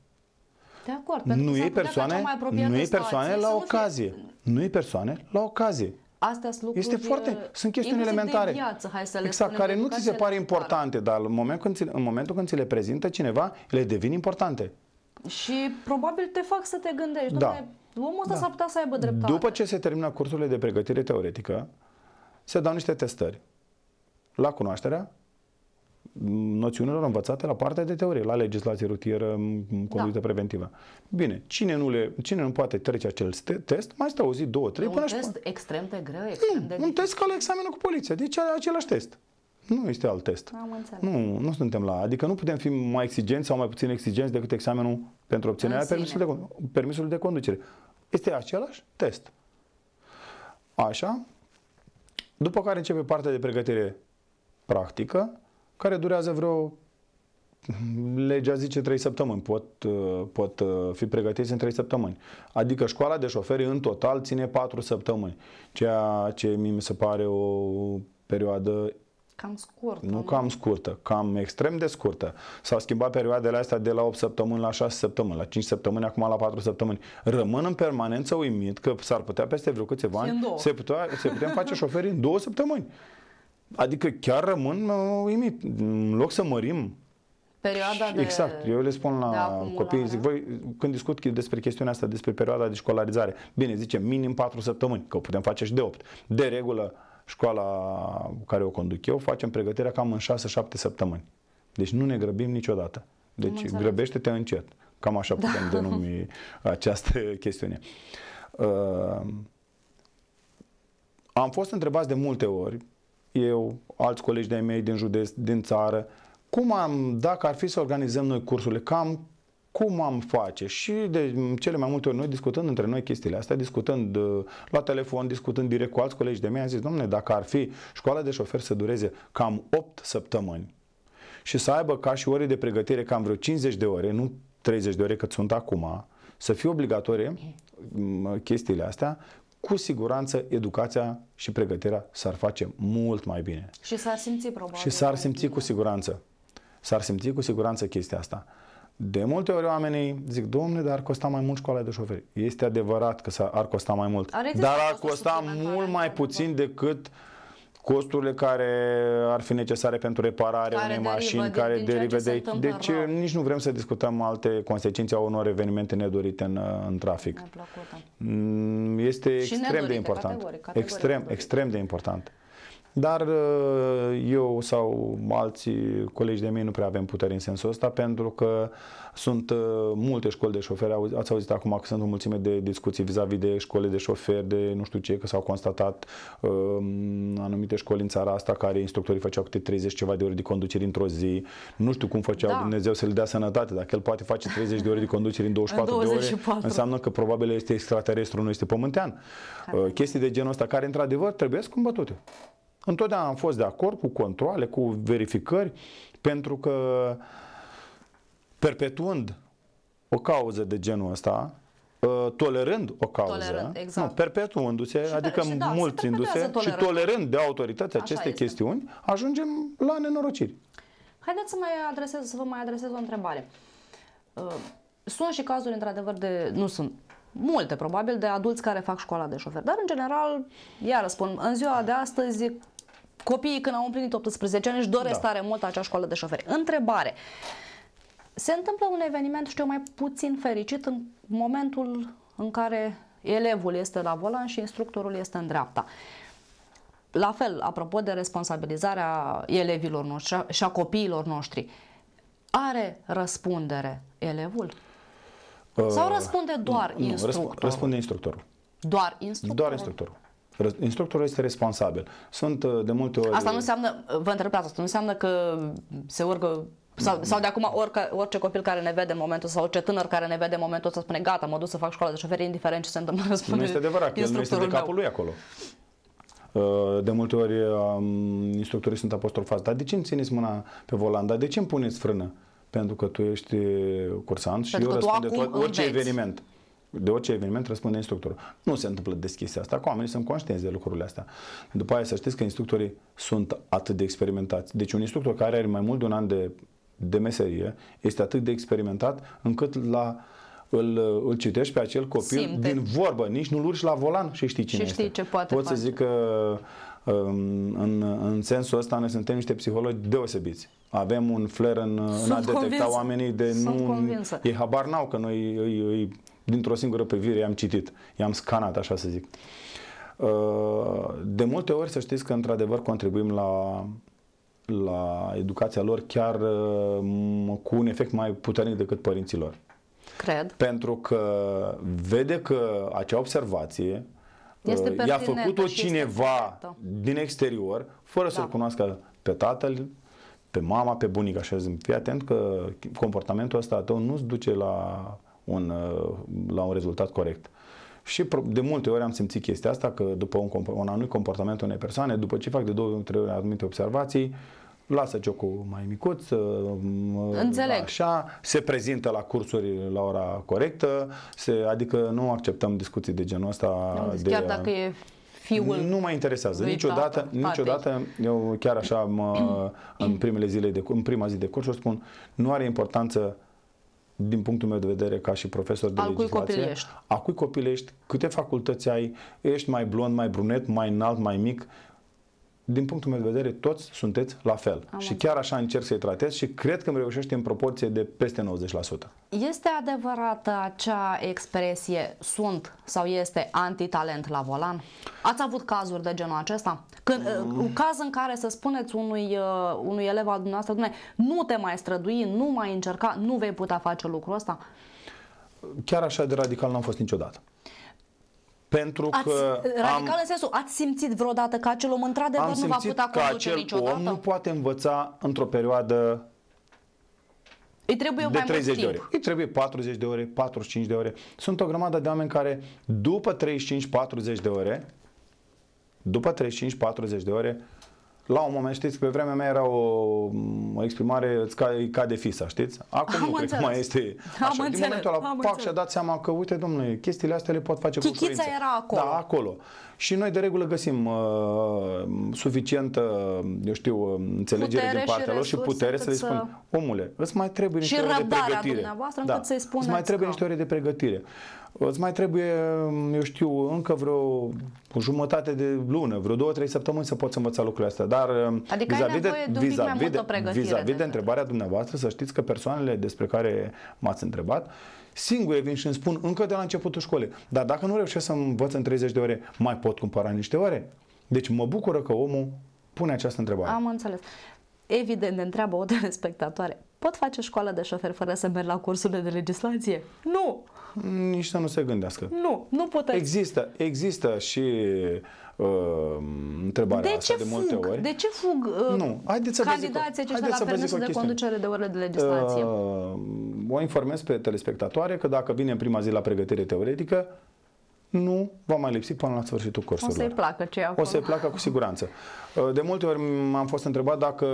De acord, pentru nu e persoane, nu e persoane la ocazie. Fie... Nu e persoane la ocazie. Astea sunt lucruri este foarte, uh, sunt chestiuni elementare. viață, hai să le exact, care nu ți se pare importante, dar în, momentul când ți, în momentul când ți le prezintă cineva, le devin importante. Și probabil te fac să te gândești, da. Domne, omul ăsta da. s-ar putea să aibă dreptate. După ce se termină cursurile de pregătire teoretică, se dau niște testări la cunoașterea noțiunilor învățate la partea de teorie, la legislație rutieră, conduită da. preventivă. Bine, cine nu, le, cine nu poate trece acel test, mai stă o zi, două, trei, e până un test până... extrem de greu, extrem nu, de un test ca la examenul cu poliția, deci același test. Nu este alt test. Am Nu, nu suntem la, adică nu putem fi mai exigenți sau mai puțin exigenți decât examenul pentru obținerea permisului de, permisului de conducere. Este același test. Așa, după care începe partea de pregătire practică, care durează vreo, legea zice 3 săptămâni, pot, pot uh, fi pregătiți în 3 săptămâni. Adică școala de șoferi în total ține 4 săptămâni, ceea ce mi se pare o perioadă Cam scurtă. Nu cam scurtă, cam extrem de scurtă. S-au schimbat perioadele astea de la 8 săptămâni la 6 săptămâni, la 5 săptămâni, acum la 4 săptămâni. Rămân în permanență uimit că s-ar putea peste vreo câțiva ani se, putea, se putem face șoferi în 2 săptămâni. Adică chiar rămân uh, uimit. În loc să mărim perioada de Exact, eu le spun la copii, zic, voi, când discut despre chestiunea asta, despre perioada de școlarizare, bine, zicem minim 4 săptămâni, că o putem face și de 8. De regulă, școala care o conduc eu, facem pregătirea cam în 6-7 săptămâni. Deci nu ne grăbim niciodată. Deci grăbește-te încet. Cam așa da. putem da. denumi această chestiune. Uh, am fost întrebați de multe ori, eu, alți colegi de-ai mei din județ, din țară, cum am, dacă ar fi să organizăm noi cursurile, cam cum am face și de cele mai multe ori noi discutând între noi chestiile astea, discutând uh, la telefon, discutând direct cu alți colegi de mei, am zis, domnule, dacă ar fi școala de șofer să dureze cam 8 săptămâni și să aibă ca și ore de pregătire cam vreo 50 de ore, nu 30 de ore cât sunt acum, să fie obligatorie mm, chestiile astea, cu siguranță educația și pregătirea s-ar face mult mai bine. Și s-ar simți probabil. Și s-ar simți bine. cu siguranță. S-ar simți cu siguranță chestia asta. De multe ori oamenii zic, domne, dar ar costa mai mult școala de șoferi. Este adevărat că ar costa mai mult, Are dar ar costa mult mai puțin decât costurile care ar fi necesare pentru repararea unei mașini, din, care din derive de aici. deci rău. nici nu vrem să discutăm alte consecințe a unor evenimente nedorite în, în trafic. Mm, este extrem de important. extrem, extrem de important. Dar uh, eu sau alții colegi de mei nu prea avem putere în sensul ăsta pentru că sunt uh, multe școli de șoferi, ați auzit acum că sunt o mulțime de discuții vis-a-vis de școli de șoferi, de nu știu ce, că s-au constatat um, anumite școli în țara asta care instructorii făceau câte 30 ceva de ore de conducere într-o zi. Nu știu cum făceau da. Dumnezeu să le dea sănătate, dacă el poate face 30 de ore de conducere în 24, în 24 de ore, înseamnă că probabil este extraterestru, nu este pământean. Uh, chestii de genul ăsta care într-adevăr trebuie combătute. Întotdeauna am fost de acord cu controle, cu verificări, pentru că perpetuând o cauză de genul ăsta, ă, tolerând o cauză, tolerând, exact. nu, perpetuându-se, și adică și da, mulțindu-se și tolerând de autorități aceste este. chestiuni, ajungem la nenorociri. Haideți să, mai adresez, să vă mai adresez o întrebare. Ă, sunt și cazuri, într-adevăr, de... Nu sunt multe, probabil, de adulți care fac școala de șofer, dar, în general, iar spun, în ziua de astăzi, Copiii când au împlinit 18 ani își doresc da. tare mult acea școală de șoferi. Întrebare. Se întâmplă un eveniment, știu, mai puțin fericit în momentul în care elevul este la volan și instructorul este în dreapta. La fel, apropo de responsabilizarea elevilor noștri și a copiilor noștri, are răspundere elevul? Uh, Sau răspunde doar nu, instructorul? Răspunde instructorul. Doar instructorul? Doar instructorul. Instructorul este responsabil. Sunt uh, de multe ori... Asta nu înseamnă, uh, vă întreb asta, nu înseamnă că se urgă sau, sau de acum orice, orice copil care ne vede în momentul sau orice tânăr care ne vede în momentul să spune gata, mă duc să fac școală de șoferi, indiferent ce se întâmplă, răspunde Nu este adevărat, că el nu este de capul meu. lui acolo. Uh, de multe ori um, instructorii sunt apostrofați. Dar de ce îmi țineți mâna pe volan? Dar de ce îmi puneți frână? Pentru că tu ești cursant și Pentru eu răspund de tot, orice înveți. eveniment de orice eveniment răspunde instructorul. Nu se întâmplă deschis asta, cu oamenii sunt conștienți de lucrurile astea. După aia să știți că instructorii sunt atât de experimentați. Deci un instructor care are mai mult de un an de, de meserie este atât de experimentat încât la îl, îl citești pe acel copil Simte. din vorbă, nici nu-l urci la volan și știi cine și știi este. ce poate Pot să zic că um, în, în sensul ăsta noi suntem niște psihologi deosebiți. Avem un flair în, în a detecta oamenii de Sunt nu... Convinsă. Ei habar n-au că noi îi, îi dintr-o singură privire i-am citit, i-am scanat, așa să zic. Uh, de multe ori să știți că într-adevăr contribuim la, la educația lor chiar uh, cu un efect mai puternic decât părinților. Cred. Pentru că vede că acea observație uh, este i-a făcut-o cineva din exterior, fără da. să-l cunoască pe tatăl, pe mama, pe bunica, așa zic. fii atent că comportamentul ăsta tău nu-ți duce la un, uh, la un rezultat corect. Și de multe ori am simțit chestia asta, că după un, un anumit comportament unei persoane, după ce fac de două, trei ori anumite observații, lasă ciocul mai micuț, uh, uh, Înțeleg. așa, se prezintă la cursuri la ora corectă, se, adică nu acceptăm discuții de genul ăsta. Deci de, chiar dacă e fiul Nu mă interesează, niciodată, tata, niciodată, eu chiar așa mă, în primele zile de, în prima zi de curs o spun, nu are importanță din punctul meu de vedere, ca și profesor de al cui copil ești? a cui copil ești, câte facultăți ai, ești mai blond, mai brunet, mai înalt, mai mic, din punctul meu de vedere, toți sunteți la fel. Am și chiar așa încerc să-i tratez și cred că îmi reușește în proporție de peste 90%. Este adevărată acea expresie sunt sau este antitalent la volan? Ați avut cazuri de genul acesta? Când, mm. Uh, un caz în care să spuneți unui, uh, unui elev al dumneavoastră, nu te mai strădui, nu mai încerca, nu vei putea face lucrul ăsta? Chiar așa de radical n-am fost niciodată pentru ați, că radical am, în sensul, ați simțit vreodată că acel om într-adevăr nu va putea că acel niciodată? om nu poate învăța într-o perioadă îi trebuie de mai 30 mult timp. de ore. Îi trebuie 40 de ore, 45 de ore. Sunt o grămadă de oameni care după 35-40 de ore după 35-40 de ore la un moment, știți, pe vremea mea era o, o exprimare, îți ca de fisa, știți? Acum am nu înțeles. cred că mai este așa. Am Din înțeles. momentul ăla, pac, și-a dat seama că, uite, domnule, chestiile astea le pot face Chichița cu ușurință. era acolo. Da, acolo. Și noi de regulă găsim uh, suficientă, eu știu, uh, înțelegere putere din partea și lor și putere să le spun, să... omule, îți mai trebuie niște ore de pregătire. Da. să îți mai trebuie că... niște ore de pregătire. Îți mai trebuie, eu știu, încă vreo jumătate de lună, vreo două, trei săptămâni să poți învăța lucrurile astea. Dar uh, adică vis-a-vis de, vis -vis de, vis vis de, de întrebarea dumneavoastră, să știți că persoanele despre care m-ați întrebat singure vin și îmi spun încă de la începutul școlii. Dar dacă nu reușesc să învăț în 30 de ore, mai pot cumpăra niște ore? Deci mă bucură că omul pune această întrebare. Am înțeles. Evident, întreabă o telespectatoare. Pot face școală de șofer fără să merg la cursurile de legislație? Nu! nici să nu se gândească. Nu, nu puteți. Există, există și uh, întrebarea de asta ce de multe fug? ori. De ce fug uh, nu. Haideți să candidații aceștia la permisul de chestiune. conducere de orele de legislație? Uh, o informez pe telespectatoare că dacă vine în prima zi la pregătire teoretică, nu va mai lipsi până la sfârșitul cursului. O să-i placă ce acolo. O să-i placă cu siguranță. Uh, de multe ori m-am fost întrebat dacă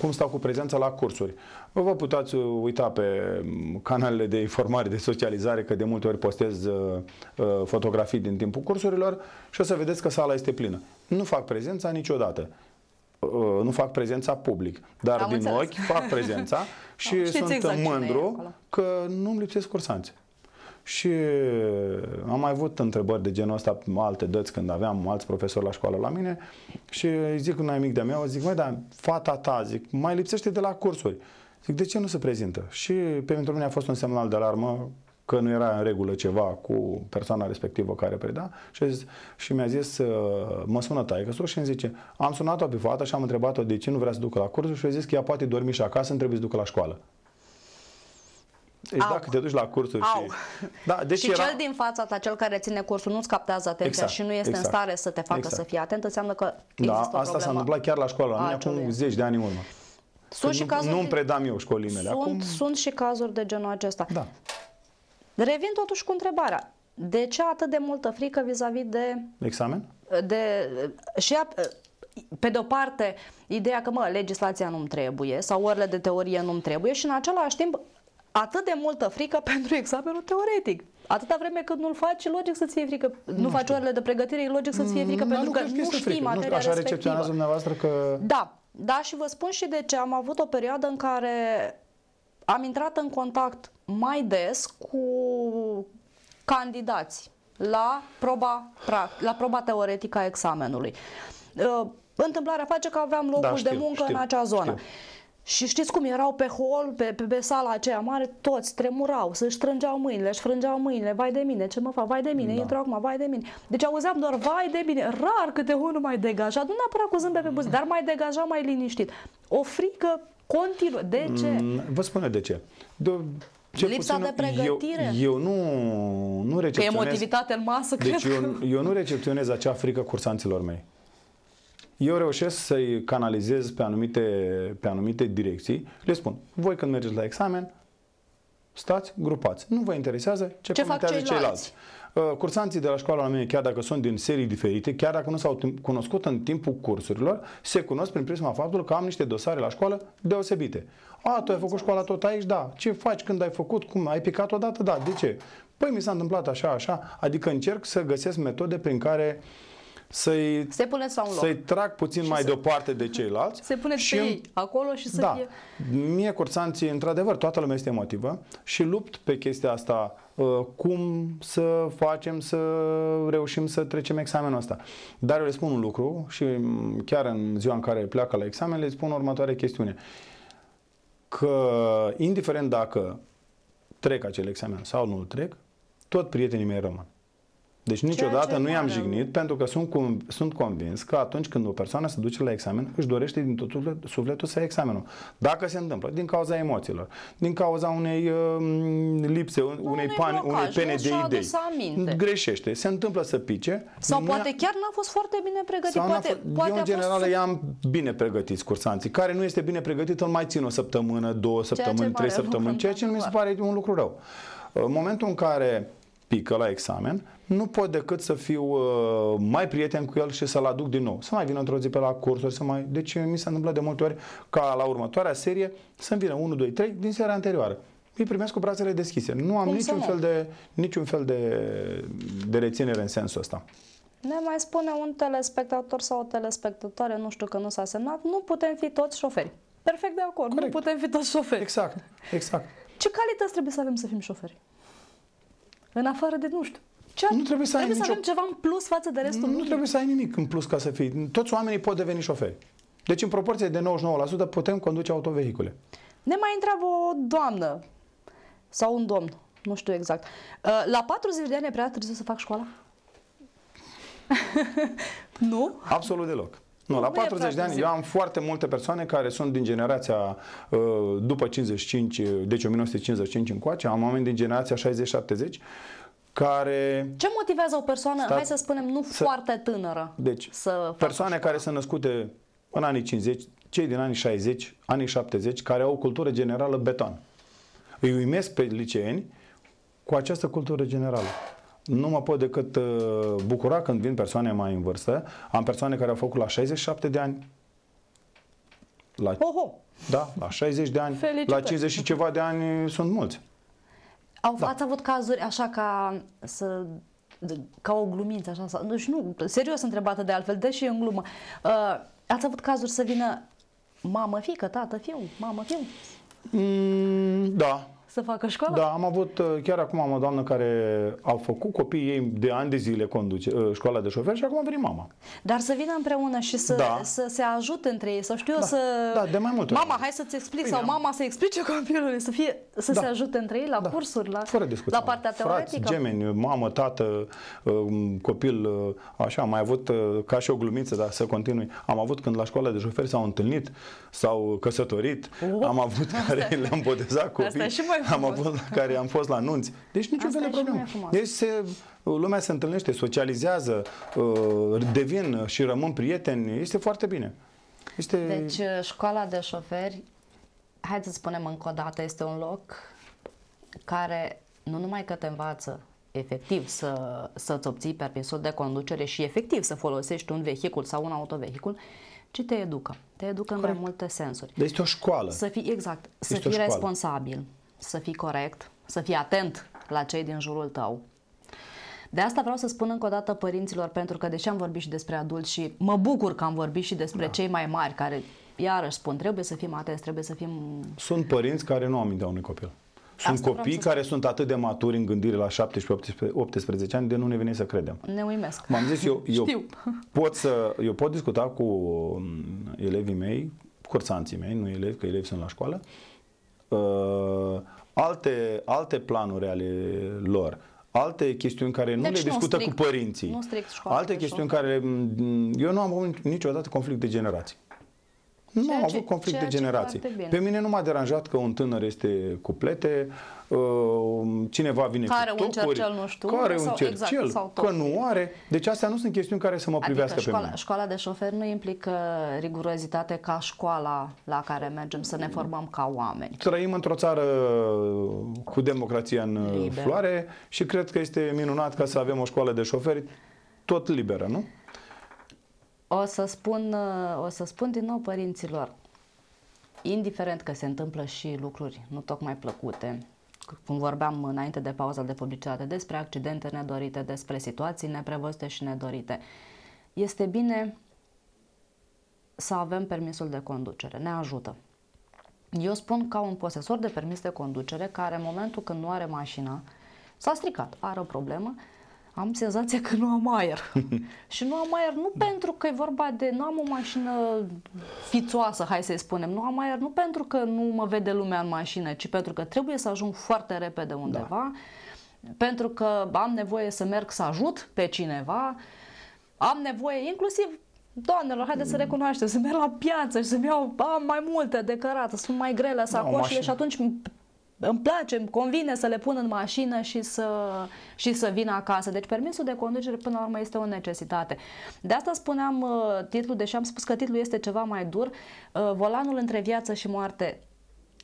cum stau cu prezența la cursuri. Vă puteți uh, uita pe um, canalele de informare, de socializare, că de multe ori postez uh, fotografii din timpul cursurilor și o să vedeți că sala este plină. Nu fac prezența niciodată nu fac prezența public, dar Am din înțeles. ochi fac prezența și, și sunt exact mândru că nu-mi lipsesc cursanții. Și am mai avut întrebări de genul ăsta alte dăți când aveam alți profesori la școală la mine și îi zic un amic de-a meu, zic, măi, dar fata ta, zic, mai lipsește de la cursuri. Zic, de ce nu se prezintă? Și pentru mine a fost un semnal de alarmă că nu era în regulă ceva cu persoana respectivă care preda și, zis, și mi-a zis, ă, mă sună taică și îmi zice, am sunat-o pe fata și am întrebat-o de ce nu vrea să ducă la cursuri și a zis că ea poate dormi și acasă, nu trebuie să ducă la școală. Deci Au. dacă te duci la cursuri Au. și... Da, deci și era... cel din fața ta, cel care ține cursul, nu-ți captează atenția exact, și nu este exact, în stare să te facă exact. să fii atent, înseamnă că da, există Da, asta problemă. s-a întâmplat chiar la școală, la mine acum zeci de ani în urmă. Sunt și nu, cazuri, nu-mi predam eu școlii mele. Sunt, acum... sunt și cazuri de genul acesta. Da. Revin totuși cu întrebarea. De ce atât de multă frică vis-a-vis -vis de... Examen? De, și a, pe de-o parte, ideea că, mă, legislația nu-mi trebuie sau orele de teorie nu-mi trebuie și, în același timp, atât de multă frică pentru examenul teoretic. Atâta vreme cât nu-l faci, logic să-ți fie frică. Nu, nu faci orele de pregătire, e logic să-ți fie frică n mm, pentru că nu știi frică. materia nu, Așa recepționează dumneavoastră că... Da, da și vă spun și de ce. Am avut o perioadă în care am intrat în contact mai des cu candidați la proba, la proba teoretică a examenului. Uh, întâmplarea face că aveam da, locuri da, știu, de muncă știu, în acea zonă. Știu. Și știți cum erau pe hol, pe, pe, pe sala aceea mare, toți tremurau, se strângeau mâinile, își frângeau mâinile, vai de mine, ce mă fac, vai de mine, da. intru acum, vai de mine. Deci auzeam doar vai de mine, rar câte unul mai degajat, nu neapărat cu zâmbe pe buze, dar mai degaja mai liniștit. O frică continuă. De mm, ce? Vă spun de ce. De, Lipsa puțin, de pregătire. Eu, eu nu, nu recepționez... Pe emotivitate în masă, deci cred eu, că... eu nu recepționez acea frică cursanților mei eu reușesc să-i canalizez pe anumite, pe anumite direcții. Le spun, voi când mergeți la examen, stați grupați. Nu vă interesează ce, ce fac ceilalți. ceilalți. Uh, cursanții de la școala mine chiar dacă sunt din serii diferite, chiar dacă nu s-au cunoscut în timpul cursurilor, se cunosc prin prisma faptului că am niște dosare la școală deosebite. A, tu ai făcut școala tot aici? Da. Ce faci când ai făcut? Cum? Ai picat odată? Da. De ce? Păi mi s-a întâmplat așa, așa. Adică încerc să găsesc metode prin care uh, să-i, se pune sau loc. să-i trag puțin și mai se... deoparte de ceilalți. Se pune și pe ei acolo și să da, fie... Mie cursanții, într-adevăr, toată lumea este emotivă și lupt pe chestia asta uh, cum să facem să reușim să trecem examenul ăsta. Dar eu le spun un lucru și mm, chiar în ziua în care pleacă la examen le spun următoarea chestiune. Că indiferent dacă trec acel examen sau nu îl trec, tot prietenii mei rămân. Deci niciodată nu i-am jignit pentru că sunt, cum, sunt convins că atunci când o persoană se duce la examen, își dorește din tot sufletul să examenul. Dacă se întâmplă, din cauza emoțiilor, din cauza unei uh, lipse, da, unei, unei, pan, blocaj, unei pene de idei, greșește, se întâmplă să pice. Sau poate chiar n-a fost foarte bine pregătit. Poate, fost, poate eu, în general, fost... i-am bine pregătit cursanții. Care nu este bine pregătit, îl mai țin o săptămână, două săptămâni, trei săptămâni, ceea ce nu mi se pare un lucru rău. În momentul în care pică la examen, nu pot decât să fiu uh, mai prieten cu el și să-l aduc din nou. Să mai vină într-o zi pe la cursuri, să mai... Deci mi s-a de multe ori ca la următoarea serie să-mi vină 1, 2, 3 din seara anterioară. Îi primesc cu brațele deschise. Nu am Mulțumesc. niciun fel, de, niciun fel de, de reținere în sensul ăsta. Ne mai spune un telespectator sau o telespectatoare, nu știu că nu s-a semnat, nu putem fi toți șoferi. Perfect de acord, Corect. nu putem fi toți șoferi. Exact, exact. Ce calități trebuie să avem să fim șoferi? în afară de, nu știu, ce, nu trebuie să, trebuie ai să nicio... avem ceva în plus față de restul Nu lumii. trebuie să ai nimic în plus ca să fii. Toți oamenii pot deveni șoferi. Deci în proporție de 99% putem conduce autovehicule. Ne mai întreabă o doamnă sau un domn, nu știu exact. Uh, la 40 de ani e prea târziu să fac școala? nu? Absolut deloc. Nu, la nu 40 de ani. Eu am foarte multe persoane care sunt din generația uh, după 55, deci 1955 încoace, am oameni din generația 60-70 care... Ce motivează o persoană, stat, hai să spunem, nu să, foarte tânără? Deci, să persoane așa. care sunt născute în anii 50, cei din anii 60, anii 70, care au o cultură generală beton. Îi uimesc pe liceeni cu această cultură generală nu mă pot decât uh, bucura când vin persoane mai în vârstă. Am persoane care au făcut la 67 de ani, la, Oho. Da, la 60 de ani, Felicitări. la 50 și ceva de ani sunt mulți. Au, da. Ați avut cazuri așa ca să ca o glumință, așa, sau, și deci nu, serios întrebată de altfel, deși în glumă. Uh, ați avut cazuri să vină mamă, fică, tată, fiu, mamă, fiu? Mm, da, să facă școală? Da, am avut, uh, chiar acum am o doamnă care a făcut copiii ei de ani de zile conduce uh, școala de șofer și acum a venit mama. Dar să vină împreună și să, da. să se ajute între ei, să știu da. să... Da, de mai multe Mama, ori. hai să-ți explic Bine, sau mama am... să explice copilului, să, fie, să da. se ajute între ei la da. cursuri, la, Fără discuție. la partea teoretică. Frați, gemeni, mamă, tată, uh, copil, așa, am mai avut ca și o glumiță, dar să continui. Am avut când la școala de șofer s-au întâlnit, s-au căsătorit, uh. am avut care le-am botezat copii. Asta și mai am avut la care am fost la nunți. Deci niciun fel de problemă. Deci se, lumea se întâlnește, socializează, uh, devin și rămân prieteni. Este foarte bine. Este... Deci uh, școala de șoferi, hai să spunem încă o dată, este un loc care nu numai că te învață efectiv să, să-ți obții permisul de conducere și efectiv să folosești un vehicul sau un autovehicul, ci te educă. Te educă Corect. în mai multe sensuri. Deci este o școală. Să fii, exact, Este să fii responsabil, să fii corect, să fii atent la cei din jurul tău. De asta vreau să spun încă o dată părinților, pentru că deși am vorbit și despre adulți și mă bucur că am vorbit și despre da. cei mai mari care, iarăși spun, trebuie să fim atenți, trebuie să fim... Sunt părinți care nu au mintea unui copil. Sunt Asta copii care spun. sunt atât de maturi în gândire la 17-18 ani de nu ne vine să credem. Ne uimesc. M-am zis, eu, eu, Știu. pot să, eu pot discuta cu mm, elevii mei, cursanții mei, nu elevi, că elevi sunt la școală, uh, uh, alte, alte planuri ale lor, alte chestiuni care nu deci le nu discută strict, cu părinții, nu strict școală, alte deci chestiuni care... Mm, eu nu am avut niciodată conflict de generații. Nu ceea am avut conflict de generații. Pe mine nu m-a deranjat că un tânăr este cu plete, uh, cineva vine care cu tocuri, un cercel, nu știu, care sau, un cercel, exact, sau că nu are. Deci astea nu sunt chestiuni care să mă adică privească școala, pe mine. Școala de șofer nu implică rigurozitate ca școala la care mergem să ne formăm ca oameni. Trăim într-o țară uh, cu democrația în uh, Liber. floare și cred că este minunat ca să avem o școală de șoferi tot liberă, nu? O să spun, uh, o să spun din nou părinților, indiferent că se întâmplă și lucruri nu tocmai plăcute, cum vorbeam înainte de pauza de publicitate, despre accidente nedorite, despre situații neprevăzute și nedorite, este bine să avem permisul de conducere, ne ajută. Eu spun ca un posesor de permis de conducere care în momentul când nu are mașina s-a stricat, are o problemă, am senzația că nu am aer. și nu am aer nu pentru că e vorba de nu am o mașină fițoasă, hai să-i spunem, nu am aer nu pentru că nu mă vede lumea în mașină, ci pentru că trebuie să ajung foarte repede undeva, da. pentru că am nevoie să merg să ajut pe cineva, am nevoie inclusiv Doamnelor, haideți să mm. recunoaștem, să merg la piață și să-mi iau am mai multe de cărat, sunt mai grele da, sacoșile și atunci îmi place, îmi convine să le pun în mașină și să, și să vin acasă. Deci permisul de conducere până la urmă este o necesitate. De asta spuneam uh, titlul, deși am spus că titlul este ceva mai dur, uh, volanul între viață și moarte.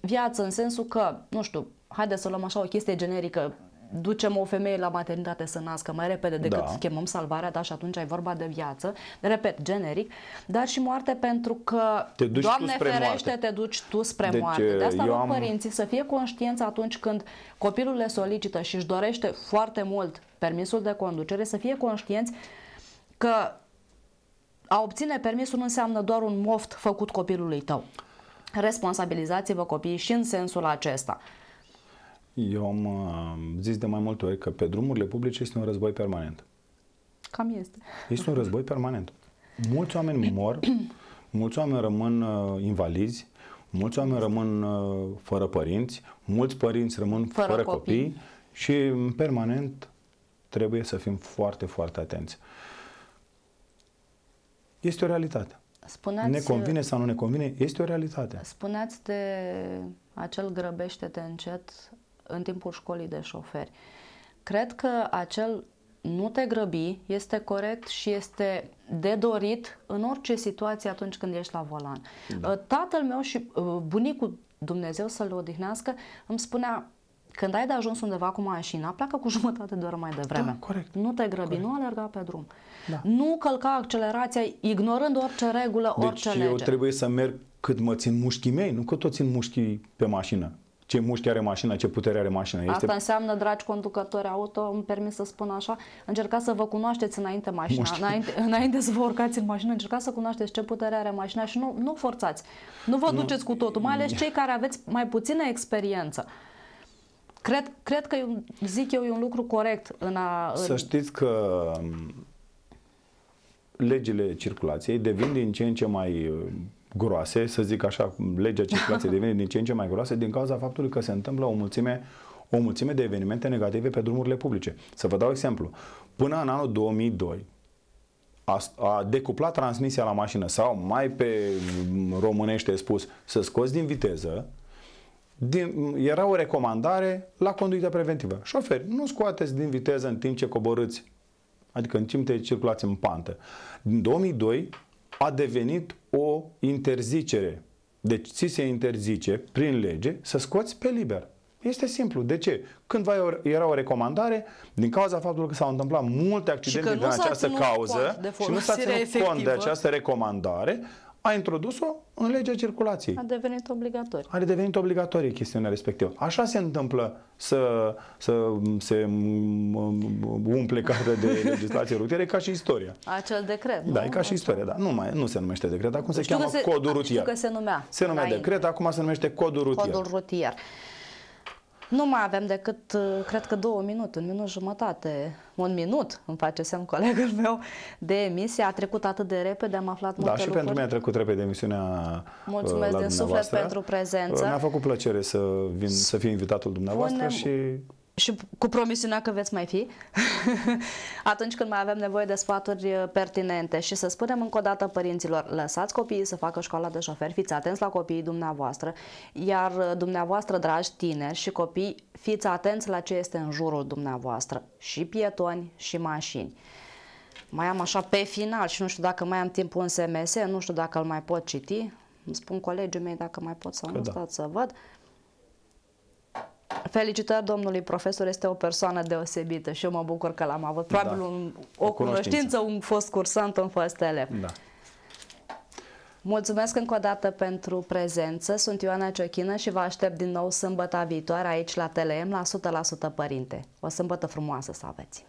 Viață în sensul că, nu știu, haideți să luăm așa o chestie generică, ducem o femeie la maternitate să nască mai repede decât da. chemăm salvarea, da, și atunci ai vorba de viață, repet, generic, dar și moarte pentru că, te duci Doamne ferește, moarte. te duci tu spre deci, moarte. De eh, asta rog am... părinții să fie conștienți atunci când copilul le solicită și își dorește foarte mult permisul de conducere, să fie conștienți că a obține permisul nu înseamnă doar un moft făcut copilului tău. Responsabilizați-vă copiii și în sensul acesta. Eu am zis de mai multe ori că pe drumurile publice este un război permanent. Cam este. Este un război permanent. Mulți oameni mor, mulți oameni rămân uh, invalizi, mulți oameni rămân uh, fără părinți, mulți părinți rămân fără, fără copii. copii și permanent trebuie să fim foarte, foarte atenți. Este o realitate. Spuneați, ne convine sau nu ne convine, este o realitate. Spuneați de acel grăbește-te încet în timpul școlii de șoferi. Cred că acel nu te grăbi este corect și este de dorit în orice situație atunci când ești la volan. Da. Uh, tatăl meu și uh, bunicul Dumnezeu să-l odihnească, îmi spunea când ai de ajuns undeva cu mașina, pleacă cu jumătate de oră mai devreme. Da, corect. Nu te grăbi, corect. nu alerga pe drum. Da. Nu călca accelerația ignorând orice regulă, deci orice lege. Deci eu trebuie să merg cât mă țin mușchii mei, nu că tot țin mușchii pe mașină ce mușchi are mașina, ce putere are mașina. Este... Asta înseamnă, dragi conducători auto, îmi permis să spun așa, încercați să vă cunoașteți înainte mașina, înainte, înainte să vă urcați în mașină, încercați să cunoașteți ce putere are mașina și nu, nu forțați. Nu vă duceți cu totul, mai ales mm. cei care aveți mai puțină experiență. Cred, cred că, zic eu, e un lucru corect în a... În... Să știți că mm, legile circulației devin din ce în ce mai groase, să zic așa, legea circulației devine din ce în ce mai groase din cauza faptului că se întâmplă o mulțime o mulțime de evenimente negative pe drumurile publice. Să vă dau exemplu. Până în anul 2002, a, a decupla transmisia la mașină sau mai pe românește spus să scoți din viteză din, era o recomandare la conduită preventivă. Șoferi, nu scoateți din viteză în timp ce coborâți, adică în timp ce circulați în pantă. Din 2002 a devenit o interzicere. Deci ți se interzice prin lege să scoți pe liber. Este simplu. De ce? Cândva era o recomandare, din cauza faptului că s-au întâmplat multe accidente din această cauză și nu s-a ținut cont de această recomandare, a introdus-o în legea circulației. A devenit obligatorie. A devenit obligatorie chestiunea respectivă. Așa se întâmplă să, să se umple cartea de legislație rutiere ca și istoria. Acel decret. Da, nu? e ca și istoria, da. Nu, mai, nu se numește decret, acum se știu cheamă se, codul rutier. Știu că se numea. Se numea înainte. decret, acum se numește codul rutier. Codul rutier. Nu mai avem decât, uh, cred că două minute, un minut jumătate, un minut, îmi face semn colegul meu, de emisie. A trecut atât de repede, am aflat da, multe Da, și lucruri. pentru mine a trecut repede emisiunea uh, Mulțumesc la din suflet pentru prezență. Uh, mi-a făcut plăcere să, vin, să fiu invitatul dumneavoastră Punem... și și cu promisiunea că veți mai fi atunci când mai avem nevoie de sfaturi uh, pertinente și să spunem încă o dată părinților, lăsați copiii să facă școala de șofer, fiți atenți la copiii dumneavoastră, iar uh, dumneavoastră, dragi tineri și copii, fiți atenți la ce este în jurul dumneavoastră, și pietoni și mașini. Mai am așa pe final și nu știu dacă mai am timp un SMS, nu știu dacă îl mai pot citi, îmi spun colegii mei dacă mai pot sau că nu, da. stați să văd. Uh, Felicitări domnului profesor, este o persoană deosebită și eu mă bucur că l-am avut. Da. Probabil da. un, o, o cunoștință, un fost cursant, un fost elev. Da. Mulțumesc încă o dată pentru prezență. Sunt Ioana Ciochină și vă aștept din nou sâmbăta viitoare aici la TLM la 100% Părinte. O sâmbătă frumoasă să aveți!